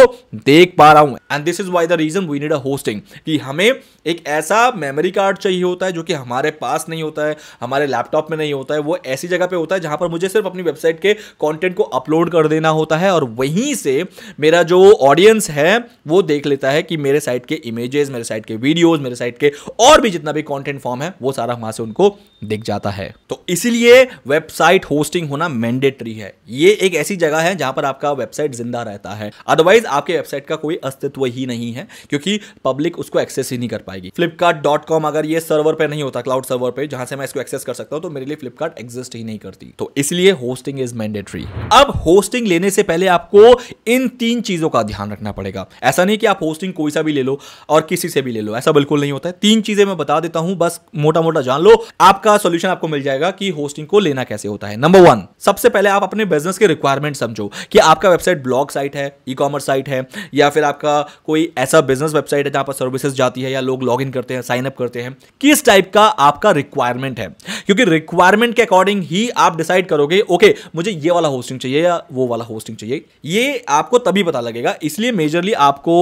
देख पा रहा हूँ and this is why the reason we need a hosting कि हमें एक ऐसा मेमोरी कार्ड चाहिए होता है जो कि हमारे पास नहीं होता है हमारे लैपटॉप में नहीं होता है वो ऐसी जगह पे होता है जहाँ पर मुझे सिर्फ अपनी वेबसाइट के कंटेंट को अपलोड कर देना होता है और वहीं से मेरा जो ऑडियंस है वो देख लेता है कि मेरे साइट के इमेजेस मेरे साइट के वीडियोज़ मेरे साइट के और भी जितना भी कॉन्टेंट फॉर्म है वो सारा वहां से उनको दिख जाता है तो इसीलिए वेबसाइट होस्टिंग होना मैंडेटरी है ये एक ऐसी जगह है जहां पर आपका वेबसाइट जिंदा रहता है अदरवाइज आपके वेबसाइट का कोई अस्तित्व ही नहीं है क्योंकि पब्लिक उसको एक्सेस ही नहीं कर पाएगी फ्लिपकार्ट अगर ये सर्वर पे नहीं होता क्लाउड सर्वर पे जहां से मैं इसको एक्सेस कर सकता हूं तो मेरे लिए फ्लिपकार्ट एग्जिस्ट ही नहीं करती तो इसलिए होस्टिंग इज मैंडेटरी अब होस्टिंग लेने से पहले आपको इन तीन चीजों का ध्यान रखना पड़ेगा ऐसा नहीं कि आप होस्टिंग कोई सा भी ले लो और किसी से भी ले लो ऐसा बिल्कुल नहीं होता है तीन चीजें मैं बता देता हूं बस मोटा मोटा जान लो आपका आपका सोल्यूशन आपको मिल जाएगा कि होस्टिंग को लेना कैसे होता है नंबर वन सबसे पहले आप अपने बिजनेस के रिक्वायरमेंट समझो कि आपका वेबसाइट ब्लॉग साइट है ई कॉमर्स साइट है या फिर आपका कोई ऐसा बिजनेस वेबसाइट है जहां पर सर्विसेज जाती है या लोग लॉग इन करते हैं साइन अप करते हैं किस टाइप का आपका रिक्वायरमेंट है क्योंकि रिक्वायरमेंट के अकॉर्डिंग ही आप डिसाइड करोगे ओके मुझे ये वाला होस्टिंग चाहिए या वो वाला होस्टिंग चाहिए ये आपको तभी पता लगेगा इसलिए मेजरली आपको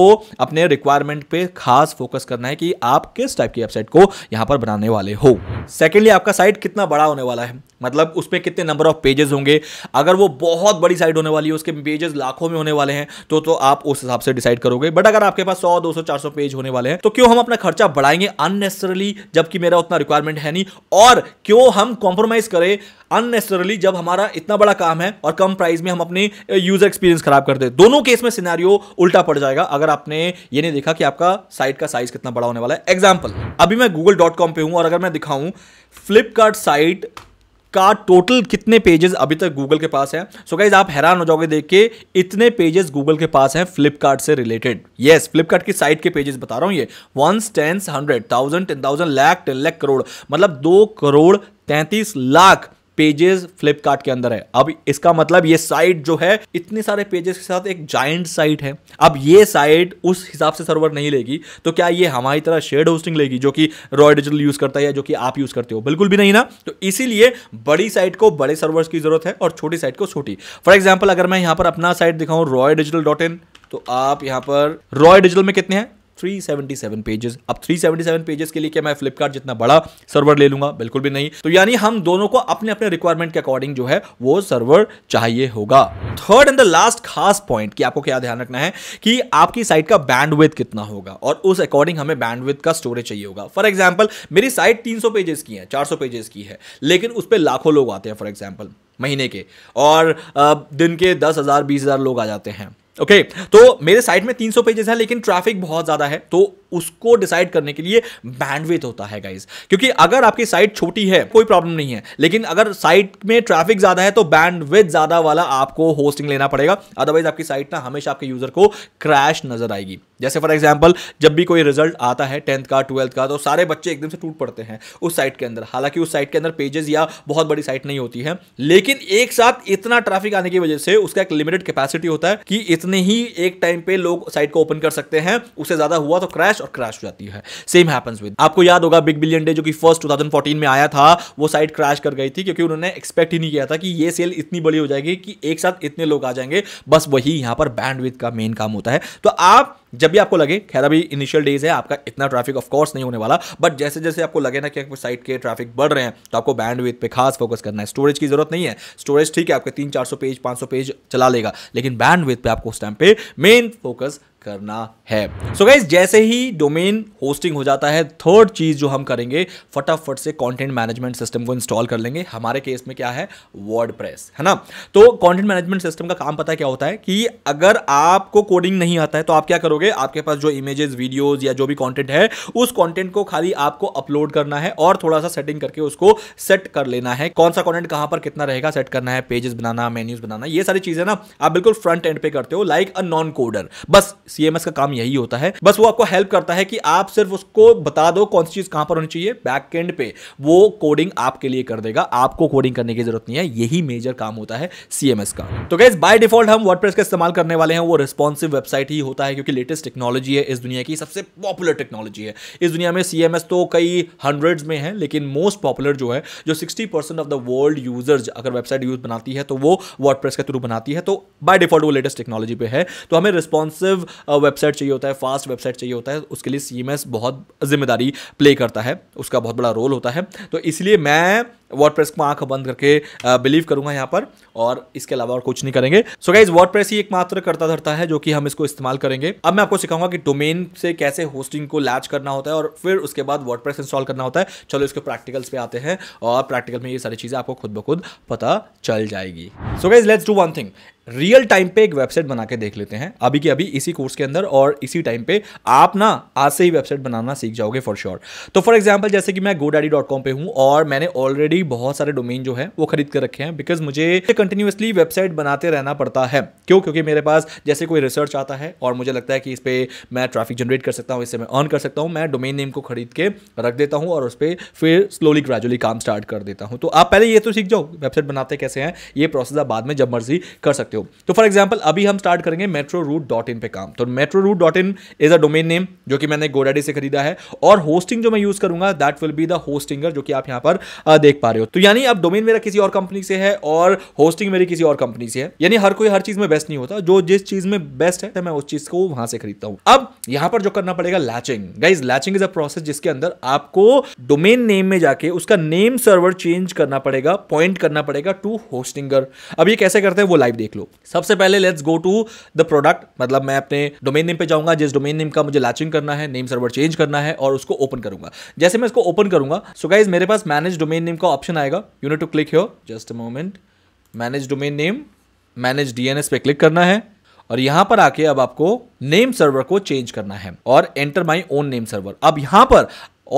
अपने रिक्वायरमेंट पे खास फोकस करना है कि आप किस टाइप की वेबसाइट को यहां पर बनाने वाले हो सेकेंडली आपका साइट कितना बड़ा होने वाला है मतलब उसमें कितने नंबर ऑफ पेजेस होंगे अगर वो बहुत बड़ी साइट होने वाली है उसके पेजेस लाखों में होने वाले हैं तो तो आप उस हिसाब से डिसाइड करोगे बट अगर आपके पास 100 200 400 पेज होने वाले हैं तो क्यों हम अपना खर्चा बढ़ाएंगे अननेसेसरली जबकि मेरा उतना रिक्वायरमेंट है नहीं और क्यों हम कॉम्प्रोमाइज करें अननेसेसरली जब हमारा इतना बड़ा काम है और कम प्राइस में हम अपने यूजर एक्सपीरियंस खराब कर दे दोनों केस में सिनारियो उल्टा पड़ जाएगा अगर आपने ये नहीं देखा कि आपका साइट का साइज कितना बड़ा होने वाला है एग्जाम्पल अभी मैं गूगल डॉट पे हूं और अगर मैं दिखाऊं फ्लिपकार्ट साइट का टोटल कितने पेजेस अभी तक गूगल के पास है सो so गाइज आप हैरान हो जाओगे देख के इतने पेजेस गूगल के पास हैं फ्लिपकार्ट से रिलेटेड यस फ्लिपकार्ट की साइट के पेजेस बता रहा हूं ये one tens hundred thousand ten thousand lakh ten lakh crore मतलब दो करोड़ तैंतीस लाख पेजेस फ्लिपकार्ट के अंदर है अब इसका मतलब ये साइट जो है इतने सारे पेजेस के साथ एक जाइंट साइट है अब ये साइट उस हिसाब से सर्वर नहीं लेगी तो क्या ये हमारी तरह शेड होस्टिंग लेगी जो कि रॉय डिजिटल यूज करता है या जो कि आप यूज करते हो बिल्कुल भी नहीं ना तो इसीलिए बड़ी साइट को बड़े सर्वर की जरूरत है और छोटी साइट को छोटी फॉर एग्जाम्पल अगर मैं यहाँ पर अपना साइट दिखाऊँ रॉय डिजिटल डॉट इन तो आप यहाँ पर रॉय डिजिटल में कितने हैं 377 पेजेस अब 377 पेजेस के लिए क्या मैं फ्लिपकार्ट जितना बड़ा सर्वर ले लूंगा बिल्कुल भी नहीं तो यानी हम दोनों को अपने अपने रिक्वायरमेंट के अकॉर्डिंग जो है वो सर्वर चाहिए होगा थर्ड एंड द लास्ट खास पॉइंट कि आपको क्या ध्यान रखना है कि आपकी साइट का बैंडविथ कितना होगा और उस अकॉर्डिंग हमें बैंडविथ का स्टोरेज चाहिए होगा फॉर एग्जाम्पल मेरी साइट 300 पेजेस की है 400 पेजेस की है लेकिन उस पर लाखों लोग आते हैं फॉर एग्जाम्पल महीने के और दिन के दस हज़ार बीस हज़ार लोग आ जाते हैं ओके okay, तो मेरे साइट में 300 पेजेस हैं लेकिन ट्रैफिक बहुत ज़्यादा है तो उसको डिसाइड करने के लिए बैंडविथ होता है गाइज क्योंकि अगर आपकी साइट छोटी है कोई प्रॉब्लम नहीं है लेकिन अगर साइट में ट्रैफिक ज़्यादा है तो बैंडविथ ज़्यादा वाला आपको होस्टिंग लेना पड़ेगा अदरवाइज आपकी साइट ना हमेशा आपके यूज़र को क्रैश नजर आएगी जैसे फॉर एग्जाम्पल जब भी कोई रिजल्ट आता है टेंथ का ट्वेल्थ का तो सारे बच्चे एकदम से टूट पड़ते हैं उस साइट के अंदर हालांकि उस साइट के अंदर पेजेस या बहुत बड़ी साइट नहीं होती है लेकिन एक साथ इतना ट्रैफिक आने की वजह से उसका एक लिमिटेड कैपेसिटी होता है कि इतने ही एक टाइम पे लोग साइट को ओपन कर सकते हैं उससे ज्यादा हुआ तो क्रैश और क्रैश हो जाती है सेम हैपन्स विद आपको याद होगा बिग बिलियन डे जो कि फर्स्ट टू में आया था वो साइट क्रैश कर गई थी क्योंकि उन्होंने एक्सपेक्ट ही नहीं किया था कि ये सेल इतनी बड़ी हो जाएगी कि एक साथ इतने लोग आ जाएंगे बस वही यहाँ पर बैंड का मेन काम होता है तो आप जब भी आपको लगे खैर अभी इनिशियल डेज है आपका इतना ट्रैफिक ऑफकोर्स नहीं होने वाला बट जैसे जैसे आपको लगे ना कि साइट के ट्रैफिक बढ़ रहे हैं तो आपको बैंड पे खास फोकस करना है स्टोरेज की जरूरत नहीं है स्टोरेज ठीक है आपके तीन चार पेज पाँच पेज चला लेगा लेकिन बैंड पे आपको उस टाइम पे मेन फोकस करना है सो so गाइज जैसे ही डोमेन होस्टिंग हो जाता है थर्ड चीज़ जो हम करेंगे फटाफट से कंटेंट मैनेजमेंट सिस्टम को इंस्टॉल कर लेंगे हमारे केस में क्या है वर्ड है ना तो कंटेंट मैनेजमेंट सिस्टम का काम पता है क्या होता है कि अगर आपको कोडिंग नहीं आता है तो आप क्या करोगे आपके पास जो इमेजेस वीडियोज या जो भी कॉन्टेंट है उस कॉन्टेंट को खाली आपको अपलोड करना है और थोड़ा सा सेटिंग करके उसको सेट कर लेना है कौन सा कॉन्टेंट कहां पर कितना रहेगा सेट करना है पेजेस बनाना मेन्यूज बनाना ये सारी चीज़ें ना आप बिल्कुल फ्रंट एंड पे करते हो लाइक अ नॉन कोडर बस सीएमएस का काम यही होता है बस वो आपको हेल्प करता है कि आप सिर्फ उसको बता दो कौन सी चीज कहां पर होनी चाहिए बैक एंड पे वो कोडिंग आपके लिए कर देगा आपको कोडिंग करने की जरूरत नहीं है यही मेजर काम होता है सीएमएस का तो गैस बाय डिफॉल्ट हम वर्डप्रेस का इस्तेमाल करने वाले हैं वो रिस्पॉन्सिव वेबसाइट ही होता है क्योंकि लेटेस्ट टेक्नोलॉजी है इस दुनिया की सबसे पॉपुलर टेक्नोलॉजी है इस दुनिया में सीएमएस तो कई हंड्रेड में है लेकिन मोस्ट पॉपुलर जो है जो sixty percent of the world users अगर वेबसाइट यूज बनाती है तो वो वर्डप्रेस के थ्रू बनाती है तो बाय डिफॉल्ट वो लेटेस्ट टेक्नोलॉजी पे है तो हमें रिस्पॉन्सिव वेबसाइट चाहिए होता है फास्ट वेबसाइट चाहिए होता है उसके लिए सी बहुत जिम्मेदारी प्ले करता है उसका बहुत बड़ा रोल होता है तो इसलिए मैं वर्ड प्रेस को आंख बंद करके बिलीव करूंगा यहाँ पर और इसके अलावा और कुछ नहीं करेंगे सो गाइज वर्ड प्रेस ही एकमात्र करता धरता है जो कि हम इसको इस्तेमाल करेंगे अब मैं आपको सिखाऊंगा कि डोमेन से कैसे होस्टिंग को लैच करना होता है और फिर उसके बाद वर्ड प्रेस इंस्टॉल करना होता है चलो इसके प्रैक्टिकल्स पे आते हैं और प्रैक्टिकल में ये सारी चीज़ें आपको खुद ब खुद पता चल जाएगी so guys let's do one thing real time पे एक वेबसाइट बना के देख लेते हैं अभी के अभी इसी कोर्स के अंदर और इसी टाइम पे आप ना आज से ही वेबसाइट बनाना सीख जाओगे फॉर श्योर sure. तो फॉर एग्जाम्पल जैसे कि मैं गोडाडी डॉट कॉम पर हूँ और मैंने ऑलरेडी बहुत सारे डोमेन जो है वो खरीद कर रखे हैं बिकॉज मुझे कंटिन्यूसली वेबसाइट बनाते रहना पड़ता है क्यों क्योंकि मेरे पास जैसे कोई रिसर्च आता है और मुझे लगता है कि इस पर मैं ट्रैफिक जनरेट कर सकता हूँ इससे मैं अर्न कर सकता हूँ मैं डोमेन नेम को खरीद के रख देता हूँ और उस पर फिर स्लोली ग्रेजुअली काम स्टार्ट कर देता हूँ तो आप पहले ये तो सीख जाओ वेबसाइट बनाते कैसे हैं ये प्रोसेस आप बाद में जब मर्जी कर सकते हो सकते हो तो फॉर एग्जाम्पल अभी हम स्टार्ट करेंगे मेट्रो रूट डॉट इन पे काम तो metro route dot in is a domain name जो कि मैंने गोडाडी से खरीदा है और होस्टिंग जो मैं यूज करूंगा that will be the Hostinger जो कि आप यहां पर देख पा रहे हो तो यानी अब डोमेन मेरा किसी और कंपनी से है और होस्टिंग मेरी किसी और कंपनी से है यानी हर कोई हर चीज में बेस्ट नहीं होता जो जिस चीज में बेस्ट है तो मैं उस चीज को वहां से खरीदता हूं अब यहां पर जो करना पड़ेगा latching guys latching is a process जिसके अंदर आपको डोमेन नेम में जाके उसका नेम सर्वर चेंज करना पड़ेगा पॉइंट करना पड़ेगा टू होस्टिंगर अब ये कैसे करते हैं वो लाइव देख लो सबसे पहले let's go to the product मतलब मैं अपने डोमेन नेम पे जाऊंगा जिस डोमेन नेम का मुझे लैचिंग करना है नेम सर्वर चेंज करना है और उसको ओपन करूंगा जैसे मैं इसको ओपन करूंगा सो गाइज मेरे पास मैनेज डोमेन नेम का ऑप्शन आएगा you need to click here just a moment manage domain name manage DNS पे क्लिक करना है और यहां पर आके अब आपको नेम सर्वर को चेंज करना है और enter my own name server अब यहां पर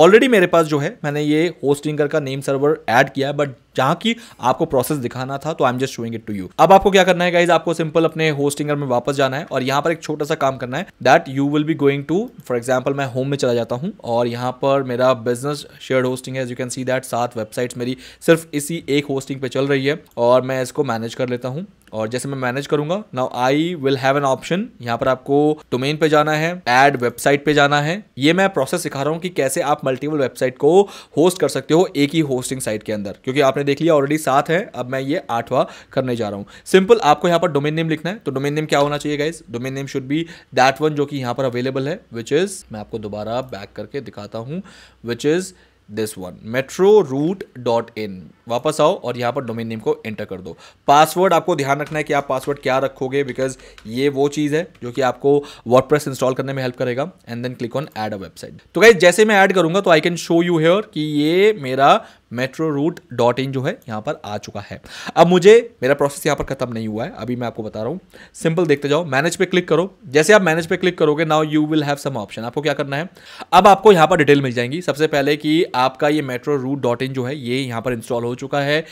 ऑलरेडी मेरे पास जो है मैंने ये होस्टिंगर का नेम सर्वर ऐड किया है बट जहां की आपको प्रोसेस दिखाना था तो I am just showing it to you अब आपको क्या करना है गाइज आपको सिंपल अपने होस्टिंगर में वापस जाना है और यहाँ पर एक छोटा सा काम करना है that you will be going to for example मैं होम में चला जाता हूँ और यहाँ पर मेरा बिजनेस शेयर होस्टिंग है as you can see that सात वेबसाइट्स मेरी सिर्फ इसी एक होस्टिंग पे चल रही है और मैं इसको मैनेज कर लेता हूँ और जैसे मैं मैनेज करूंगा now I will have an option यहाँ पर आपको डोमेन पे जाना है एड वेबसाइट पे जाना है ये मैं प्रोसेस सिखा रहा हूँ कि कैसे आप मल्टीपल वेबसाइट को होस्ट कर सकते हो एक ही होस्टिंग साइट के अंदर क्योंकि आपने आपने देख लिया ऑलरेडी सात है अब मैं ये आठवां करने जा रहा हूँ सिंपल आपको यहाँ पर डोमेन नेम लिखना है तो डोमेन नेम क्या होना चाहिए guys domain name should be that one जो कि यहाँ पर अवेलेबल है विच इज़ मैं आपको दोबारा बैक करके दिखाता हूँ which is this one metro route dot in वापस आओ और यहाँ पर डोमेन नेम को एंटर कर दो पासवर्ड आपको ध्यान रखना है कि आप पासवर्ड क्या रखोगे बिकॉज ये वो चीज़ है जो कि आपको वर्डप्रेस इंस्टॉल करने में हेल्प करेगा and then click on add a website तो गाइज जैसे मैं ऐड करूंगा तो I can show you here कि ये मेरा मेट्रो रूट डॉट इन जो है यहाँ पर आ चुका है अब मुझे मेरा प्रोसेस यहाँ पर खत्म नहीं हुआ है अभी मैं आपको बता रहा हूँ सिंपल देखते जाओ मैनेज पे क्लिक करो जैसे आप मैनेज पे क्लिक करोगे now you will have some option आपको क्या करना है अब आपको यहाँ पर डिटेल मिल जाएंगी सबसे पहले कि आपका ये मेट्रो रूट डॉट इन जो है ये यहाँ पर इंस्टॉल हो चुका है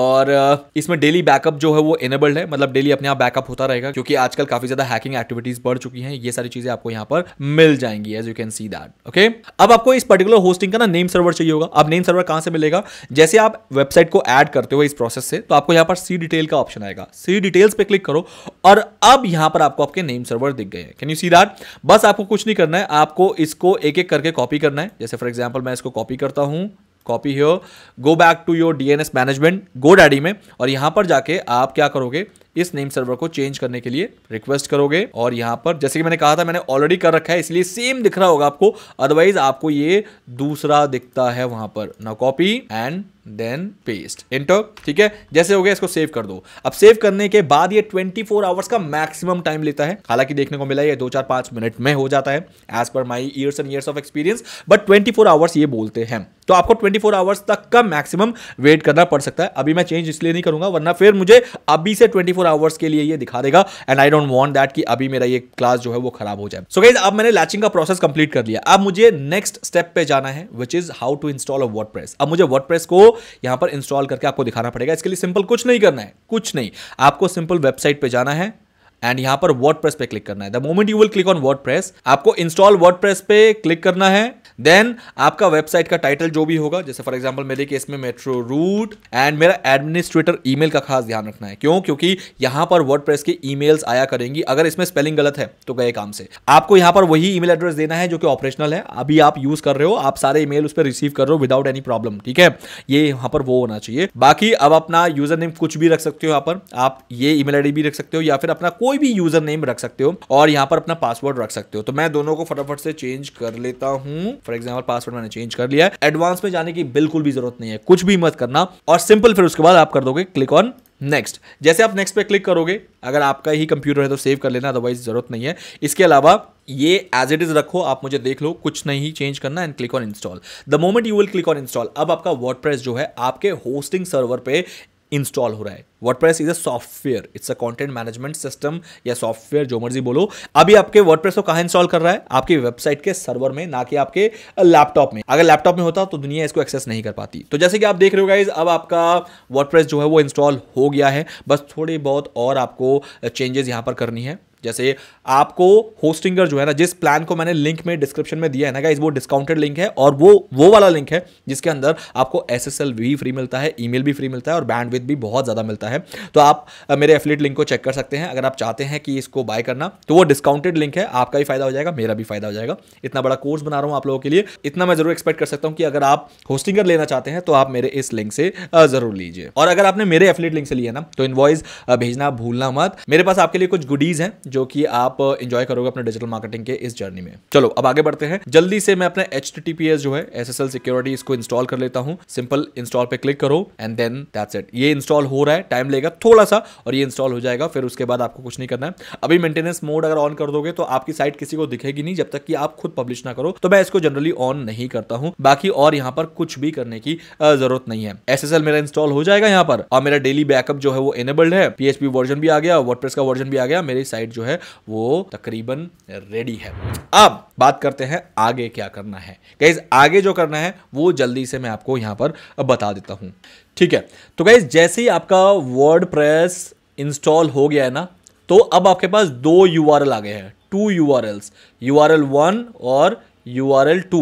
और इसमें डेली बैकअप जो है वो इनेबल्ड है मतलब डेली अपने आप बैकअप होता रहेगा क्योंकि आजकल काफी ज्यादा हैकिंग एक्टिविटीज बढ़ चुकी है ये सारी चीजें आपको यहाँ पर मिल जाएंगी as you can see that okay अब आपको इस पर्टिकुलर होस्टिंग का ना नेम सर्वर चाहिए होगा अब नेम सर्वर कहाँ से मिलेगा जैसे आप वेबसाइट को ऐड करते हो इस प्रोसेस से तो आपको यहां पर सी डिटेल का ऑप्शन आएगा सी डिटेल्स पे क्लिक करो और अब यहां पर आपको आपके नेम सर्वर दिख गए कैन यू सी दैट बस आपको कुछ नहीं करना है आपको इसको एक एक करके कॉपी करना है जैसे फॉर एग्जाम्पल मैं इसको कॉपी करता हूं copy here go back to your DNS management GoDaddy में और यहां पर जाके आप क्या करोगे इस नेम सर्वर को चेंज करने के लिए रिक्वेस्ट करोगे और यहां पर जैसे कि मैंने कहा था मैंने ऑलरेडी कर रखा है इसलिए सेम दिख रहा होगा आपको अदरवाइज आपको ये दूसरा दिखता है वहां पर ना copy and then paste enter ठीक है जैसे हो गया इसको सेव कर दो अब सेव करने के बाद ये 24 फोर आवर्स का मैक्सिमम टाइम लेता है हालांकि देखने को मिला ये दो चार पांच मिनट में हो जाता है as per my years and years of experience but 24 hours ये बोलते हैं तो आपको 24 फोर आवर्स तक का मैक्सिमम वेट करना पड़ सकता है अभी मैं चेंज इसलिए नहीं करूंगा वरना फिर मुझे अभी से 24 फोर आवर्स के लिए ये दिखा देगा and I don't want that कि अभी मेरा ये क्लास जो है वो खराब हो जाए सो गाइज अब मैंने लैचिंग का प्रोसेस कंप्लीट कर लिया अब मुझे नेक्स्ट स्टेप पे जाना है which is how to install a word अब मुझे वर्ड को यहां पर इंस्टॉल करके आपको दिखाना पड़ेगा इसके लिए सिंपल कुछ नहीं करना है कुछ नहीं आपको सिंपल वेबसाइट पर जाना है एंड यहां पर वर्ड पे क्लिक करना है the moment you will click on word आपको इंस्टॉल वर्ड पे क्लिक करना है देन आपका वेबसाइट का टाइटल जो भी होगा जैसे फॉर एग्जाम्पल मेरे केस में मेट्रो रूट एंड मेरा एडमिनिस्ट्रेटर ई का खास ध्यान रखना है क्यों क्योंकि यहाँ पर वर्ड प्रेस की ईमेल्स आया करेंगी अगर इसमें स्पेलिंग गलत है तो गए काम से आपको यहाँ पर वही ई एड्रेस देना है जो कि ऑपरेशनल है अभी आप यूज कर रहे हो आप सारे ई उस पर रिसीव कर रहे हो विदाउट एनी प्रॉब्लम ठीक है ये यहाँ पर वो होना चाहिए बाकी अब अपना यूजर नेम कुछ भी रख सकते हो यहाँ पर आप ये ईमेल आईडी भी रख सकते हो या फिर अपना कोई भी यूजर नेम रख सकते हो और यहाँ पर अपना पासवर्ड रख सकते हो तो मैं दोनों को फटाफट से चेंज कर लेता हूँ फॉर एग्जाम्पल पासवर्ड मैंने चेंज कर लिया है एडवांस में जाने की बिल्कुल भी जरूरत नहीं है कुछ भी मत करना और सिंपल फिर उसके बाद आप कर दोगे क्लिक ऑन नेक्स्ट जैसे आप नेक्स्ट पे क्लिक करोगे अगर आपका ही कंप्यूटर है तो सेव कर लेना अदरवाइज जरूरत नहीं है इसके अलावा ये एज इट इज रखो आप मुझे देख लो कुछ नहीं चेंज करना and click on install the moment you will click on install अब आपका वर्डप्रेस जो है आपके होस्टिंग सर्वर पे इंस्टॉल हो रहा है WordPress is a software it's a content management system या सॉफ्टवेयर जो मर्जी बोलो अभी आपके वर्ड प्रेस को कहाँ इंस्टॉल कर रहा है आपकी वेबसाइट के सर्वर में ना कि आपके लैपटॉप में अगर लैपटॉप में होता तो दुनिया इसको एक्सेस नहीं कर पाती तो जैसे कि आप देख रहे हो गाइज अब आपका वर्ड जो है वो इंस्टॉल हो गया है बस थोड़ी बहुत और आपको चेंजेस यहाँ पर करनी है जैसे आपको होस्टिंगर जो है ना जिस प्लान को मैंने लिंक में डिस्क्रिप्शन में दिया है ना गाइज वो डिस्काउंटेड लिंक है और वो वो वाला लिंक है जिसके अंदर आपको एस भी फ्री मिलता है ईमेल भी फ्री मिलता है और बैंडविथ भी बहुत ज़्यादा मिलता है तो आप मेरे एफिलेट लिंक को चेक कर सकते हैं अगर आप चाहते हैं कि इसको बाय करना तो वो डिस्काउंटेड लिंक है आपका भी फायदा हो जाएगा मेरा भी फायदा हो जाएगा इतना बड़ा कोर्स बना रहा हूँ आप लोगों के लिए इतना मैं जरूर एक्सपेक्ट कर सकता हूँ कि अगर आप होस्टिंगर लेना चाहते हैं तो आप मेरे इस लिंक से जरूर लीजिए और अगर आपने मेरे एफिलेट लिंक से लिया ना तो इन्वॉइस भेजना भूलना मत मेरे पास आपके लिए कुछ गुडीज हैं जो कि आप इंजॉय uh, करोगे अपने डिजिटल मार्केटिंग के इस जर्नी में चलो अब आगे बढ़ते हैं जल्दी से मैं अपने एच जो है एस एस एल सिक्योरिटी इसको इंस्टॉल कर लेता हूँ सिंपल इंस्टॉल पे क्लिक करो एंड देन दैट्स इट ये इंस्टॉल हो रहा है टाइम लेगा थोड़ा सा और ये इंस्टॉल हो जाएगा फिर उसके बाद आपको कुछ नहीं करना है अभी मेंटेनेंस मोड अगर ऑन कर दोगे तो आपकी साइट किसी को दिखेगी नहीं जब तक कि आप खुद पब्लिश ना करो तो मैं इसको जनरली ऑन नहीं करता हूँ बाकी और यहाँ पर कुछ भी करने की uh, जरूरत नहीं है एस मेरा इंस्टॉल हो जाएगा यहाँ पर और मेरा डेली बैकअप जो है वो एनेबल्ड है पीएचपी वर्जन भी आ गया वर्ड का वर्जन भी आ गया मेरी साइट जो है वो तकरीबन रेडी है अब बात करते हैं आगे क्या करना है गाइज आगे जो करना है वो जल्दी से मैं आपको यहां पर बता देता हूं ठीक है तो गाइज जैसे ही आपका वर्ड प्रेस इंस्टॉल हो गया है ना तो अब आपके पास दो यू आ गए हैं two U R Ls U R L one और यू आर एल टू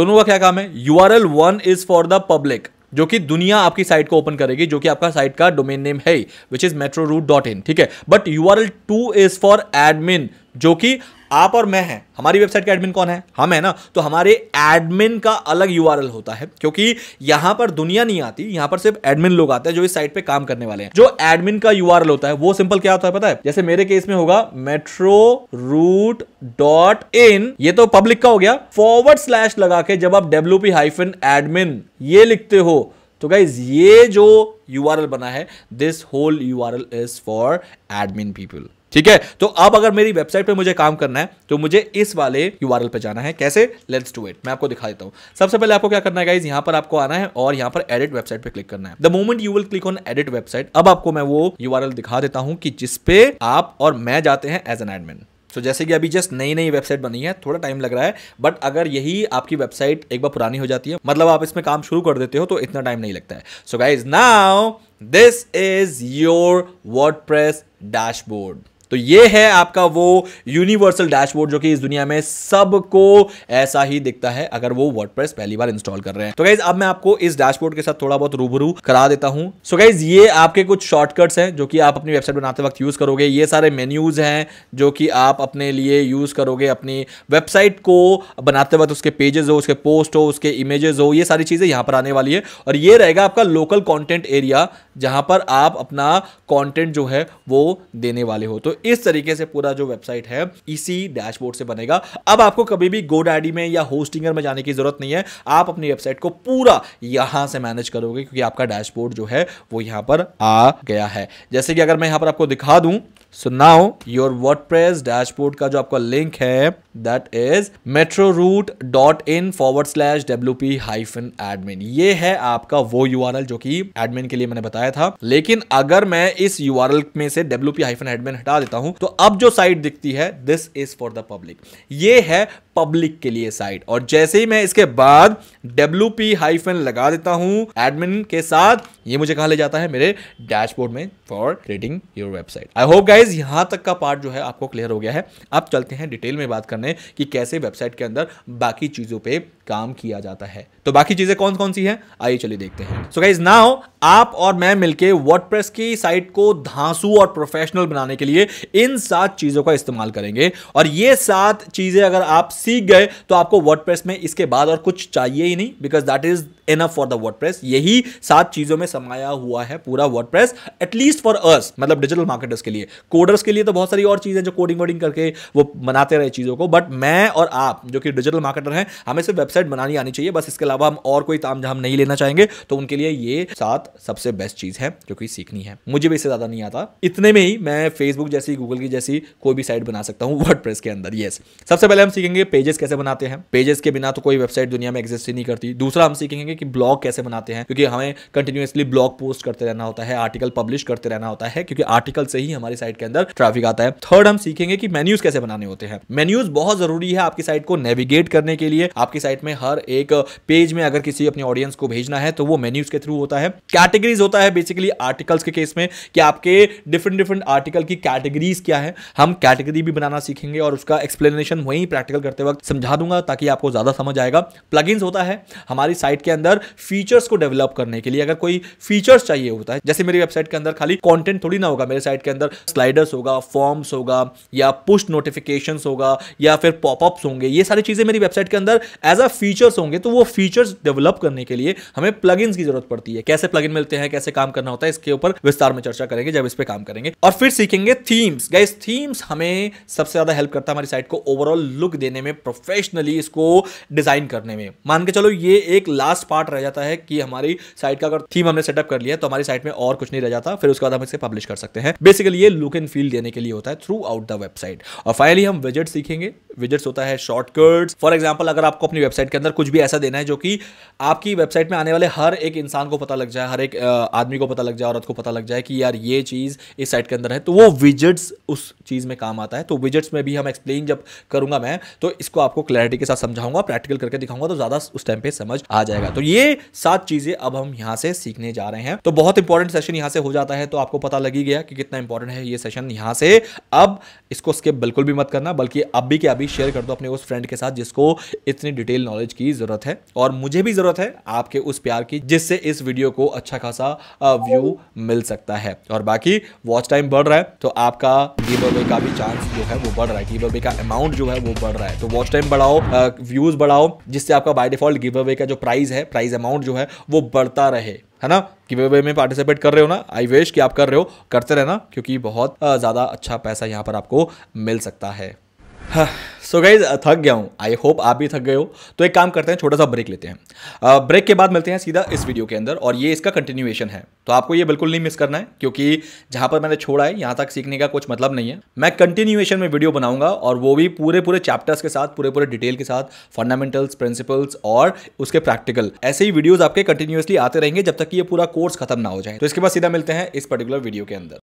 दोनों का क्या काम है U R L one is for the public जो कि दुनिया आपकी साइट को ओपन करेगी जो कि आपका साइट का डोमेन नेम है which is metro route dot in ठीक है but U R L two is for admin जो कि आप और मैं हैं हमारी वेबसाइट के एडमिन कौन है हम है ना तो हमारे एडमिन का अलग यू होता है क्योंकि यहां पर दुनिया नहीं आती यहां पर सिर्फ एडमिन लोग आते हैं जो इस साइट पे काम करने वाले हैं जो एडमिन का यू होता है वो सिंपल क्या होता है पता है जैसे मेरे केस में होगा मेट्रो रूट डॉट इन ये तो पब्लिक का हो गया फॉरवर्ड स्लैश लगा के जब आप डब्ल्यू पी हाइफन एडमिन ये लिखते हो तो गाइज ये जो यू बना है this whole U is for admin people ठीक है तो अब अगर मेरी वेबसाइट पे मुझे काम करना है तो मुझे इस वाले यू पे जाना है कैसे लेट्स डू इट मैं आपको दिखा देता हूं सबसे पहले आपको क्या करना है गाइज यहां पर आपको आना है और यहां पर एडिट वेबसाइट पे क्लिक करना है the moment you will click on edit website अब आपको मैं वो यू दिखा देता हूं कि जिसपे आप और मैं जाते हैं as an admin so so, जैसे कि अभी जस्ट नई नई वेबसाइट बनी है थोड़ा टाइम लग रहा है बट अगर यही आपकी वेबसाइट एक बार पुरानी हो जाती है मतलब आप इसमें काम शुरू कर देते हो तो इतना टाइम नहीं लगता है so guys now this is your word dashboard तो ये है आपका वो यूनिवर्सल डैशबोर्ड जो कि इस दुनिया में सबको ऐसा ही दिखता है अगर वो वर्डप्रेस पहली बार इंस्टॉल कर रहे हैं तो गाइज अब मैं आपको इस डैशबोर्ड के साथ थोड़ा बहुत रूबरू करा देता हूं सो so गाइज ये आपके कुछ शॉर्टकट्स हैं जो कि आप अपनी वेबसाइट बनाते वक्त यूज करोगे ये सारे मेन्यूज हैं जो कि आप अपने लिए यूज करोगे अपनी वेबसाइट को बनाते वक्त उसके पेजेस हो उसके पोस्ट हो उसके इमेजेस हो ये सारी चीजें यहां पर आने वाली है और ये रहेगा आपका लोकल कॉन्टेंट एरिया जहां पर आप अपना कॉन्टेंट जो है वो देने वाले हो तो इस तरीके से पूरा जो वेबसाइट है इसी डैशबोर्ड से बनेगा अब आपको कभी भी गोडाडी में या होस्टिंगर में जाने की जरूरत नहीं है आप अपनी वेबसाइट को पूरा यहां से मैनेज करोगे क्योंकि आपका डैशबोर्ड जो है वो यहां पर आ गया है जैसे कि अगर मैं यहां पर आपको दिखा दूं so now your word dashboard का जो आपका लिंक है that is metro route dot in forward slash W P hyphen admin ये है आपका वो यू आर एल जो कि एडमिन के लिए मैंने बताया था लेकिन अगर मैं इस यू आर एल में से डब्ल्यू पी हाइफन एडमिन हटा देता हूं तो अब जो साइट दिखती है this is for the public ये है पब्लिक के लिए साइट और जैसे ही मैं इसके बाद डब्ल्यू पी हाइफन लगा देता हूं एडमिन के साथ ये मुझे कहा ले जाता है मेरे डैशबोर्ड में for reading your website I hope ग गाइज यहां तक का पार्ट जो है आपको क्लियर हो गया है अब चलते हैं डिटेल में बात करने कि कैसे वेबसाइट के अंदर बाकी चीज़ों पर काम किया जाता है तो बाकी चीज़ें कौन कौन सी हैं आइए चलिए देखते हैं सो गाइज नाउ आप और मैं मिलके वर्डप्रेस की साइट को धांसू और प्रोफेशनल बनाने के लिए इन सात चीज़ों का इस्तेमाल करेंगे और ये सात चीज़ें अगर आप सीख गए तो आपको वर्डप्रेस में इसके बाद और कुछ चाहिए ही नहीं because that is enough for the WordPress यही सात चीज़ों में समाया हुआ है पूरा वर्डप्रेस एटलीस्ट फॉर अर्स मतलब डिजिटल मार्केटर्स के लिए कोडर्स के लिए तो बहुत सारी और चीज़ें जो कोडिंग वोडिंग करके वो बनाते रहे चीज़ों को बट मैं और आप जो कि डिजिटल मार्केटर हैं हमें सिर्फ वेबसाइट सेट बनानी आनी चाहिए बस इसके अलावा हम और कोई ताम झाम नहीं लेना चाहेंगे तो उनके लिए ये साथ सबसे बेस्ट चीज़ है जो कि सीखनी है मुझे भी इससे ज़्यादा नहीं आता इतने में ही मैं फेसबुक जैसी गूगल की जैसी कोई भी साइट बना सकता हूँ वर्ड के अंदर येस सबसे पहले हम सीखेंगे पेजेस कैसे बनाते हैं पेजेस के बिना तो कोई वेबसाइट दुनिया में एग्जिस्ट ही नहीं करती दूसरा हम सीखेंगे कि ब्लॉग कैसे बनाते हैं क्योंकि हमें कंटिन्यूसली ब्लॉग पोस्ट करते रहना होता है आर्टिकल पब्लिश करते रहना होता है क्योंकि आर्टिकल से ही हमारी साइट के अंदर ट्रैफिक आता है थर्ड हम सीखेंगे कि मेन्यूज कैसे बनाने होते हैं मेन्यूज बहुत जरूरी है आपकी साइट को नेविगेट करने के लिए आपकी साइट में में हर एक पेज में अगर किसी अपने ऑडियंस को भेजना है तो वो मेन्यूज के थ्रू होता है कैटेगरीज होता है बेसिकली आर्टिकल्स के केस में कि आपके डिफरेंट डिफरेंट आर्टिकल की कैटेगरीज क्या है हम कैटेगरी भी बनाना सीखेंगे और उसका एक्सप्लेनेशन वहीं प्रैक्टिकल करते वक्त समझा दूंगा ताकि आपको ज़्यादा समझ आएगा प्लग होता है हमारी साइट के अंदर फीचर्स को डेवलप करने के लिए अगर कोई फीचर्स चाहिए होता है जैसे मेरी वेबसाइट के अंदर खाली कॉन्टेंट थोड़ी ना होगा मेरे साइट के अंदर स्लाइडर्स होगा फॉर्म्स होगा या पुस्ट नोटिफिकेशन होगा या फिर पॉपअप्स होंगे ये सारी चीज़ें मेरी वेबसाइट के अंदर एज अ फीचर्स होंगे तो वो फीचर्स डेवलप करने के लिए हमें प्लग की जरूरत पड़ती है कैसे प्लग मिलते हैं कैसे काम करना होता है इसके ऊपर विस्तार में चर्चा करेंगे जब इस पर काम करेंगे और फिर सीखेंगे थीम्स गाइस थीम्स हमें सबसे ज्यादा हेल्प करता है हमारी साइट को ओवरऑल लुक देने में प्रोफेशनली इसको डिजाइन करने में मान के चलो ये एक लास्ट पार्ट रह जाता है कि हमारी साइट का अगर थीम हमने सेटअप कर लिया तो हमारी साइट में और कुछ नहीं रह जाता फिर उसके बाद हम इसे पब्लिश कर सकते हैं बेसिकली ये लुक एंड फील देने के लिए होता है थ्रू आउट द वेबसाइट और फाइनली हम विजेट सीखेंगे विजेट्स होता है शॉर्टकट्स फॉर एग्जाम्पल अगर आपको अपनी वेबसाइट वेबसाइट के अंदर कुछ भी ऐसा देना है जो कि आपकी वेबसाइट में आने वाले हर एक इंसान को पता लग जाए हर एक आदमी को पता लग जाए औरत को पता लग जाए कि यार ये चीज़ इस साइट के अंदर है तो वो विजट्स उस चीज़ में काम आता है तो विजट्स में भी हम एक्सप्लेन जब करूँगा मैं तो इसको आपको क्लैरिटी के साथ समझाऊंगा प्रैक्टिकल करके दिखाऊंगा तो ज़्यादा उस टाइम पर समझ आ जाएगा तो ये सात चीज़ें अब हम यहाँ से सीखने जा रहे हैं तो बहुत इंपॉर्टेंट सेशन यहाँ से हो जाता है तो आपको पता लगी गया कि कितना इंपॉर्टेंट है ये सेशन यहाँ से अब इसको स्किप बिल्कुल भी मत करना बल्कि अब भी क्या अभी शेयर कर दो अपने उस फ्रेंड के साथ जिसको इतनी डिटेल नॉलेज की ज़रूरत है और मुझे भी ज़रूरत है आपके उस प्यार की जिससे इस वीडियो को अच्छा खासा व्यू मिल सकता है और बाकी वॉच टाइम बढ़ रहा है तो आपका गिव अवे का भी चांस जो है वो बढ़ रहा है गिव अवे का अमाउंट जो है वो बढ़ रहा है तो वॉच टाइम बढ़ाओ व्यूज़ बढ़ाओ जिससे आपका बाय डिफॉल्ट गिव अवे का जो प्राइस है प्राइस अमाउंट जो है वो बढ़ता रहे है ना गिव अवे में पार्टिसिपेट कर रहे हो ना आई विश कि आप कर रहे हो करते रहना क्योंकि बहुत ज़्यादा अच्छा पैसा यहाँ पर आपको मिल सकता है सो हाँ, गाइज थक गया हूँ आई होप आप भी थक गए हो तो एक काम करते हैं छोटा सा ब्रेक लेते हैं ब्रेक के बाद मिलते हैं सीधा इस वीडियो के अंदर और ये इसका कंटिन्यूएशन है तो आपको ये बिल्कुल नहीं मिस करना है क्योंकि जहाँ पर मैंने छोड़ा है यहाँ तक सीखने का कुछ मतलब नहीं है मैं कंटिन्यूएशन में वीडियो बनाऊंगा और वो भी पूरे पूरे चैप्टर्स के साथ पूरे पूरे डिटेल के साथ फंडामेंटल्स प्रिंसिपल्स और उसके प्रैक्टिकल ऐसे ही वीडियोज आपके कंटिन्यूसली आते रहेंगे जब तक कि ये पूरा कोर्स खत्म ना हो जाए तो इसके बाद सीधा मिलते हैं इस पर्टिकुलर वीडियो के अंदर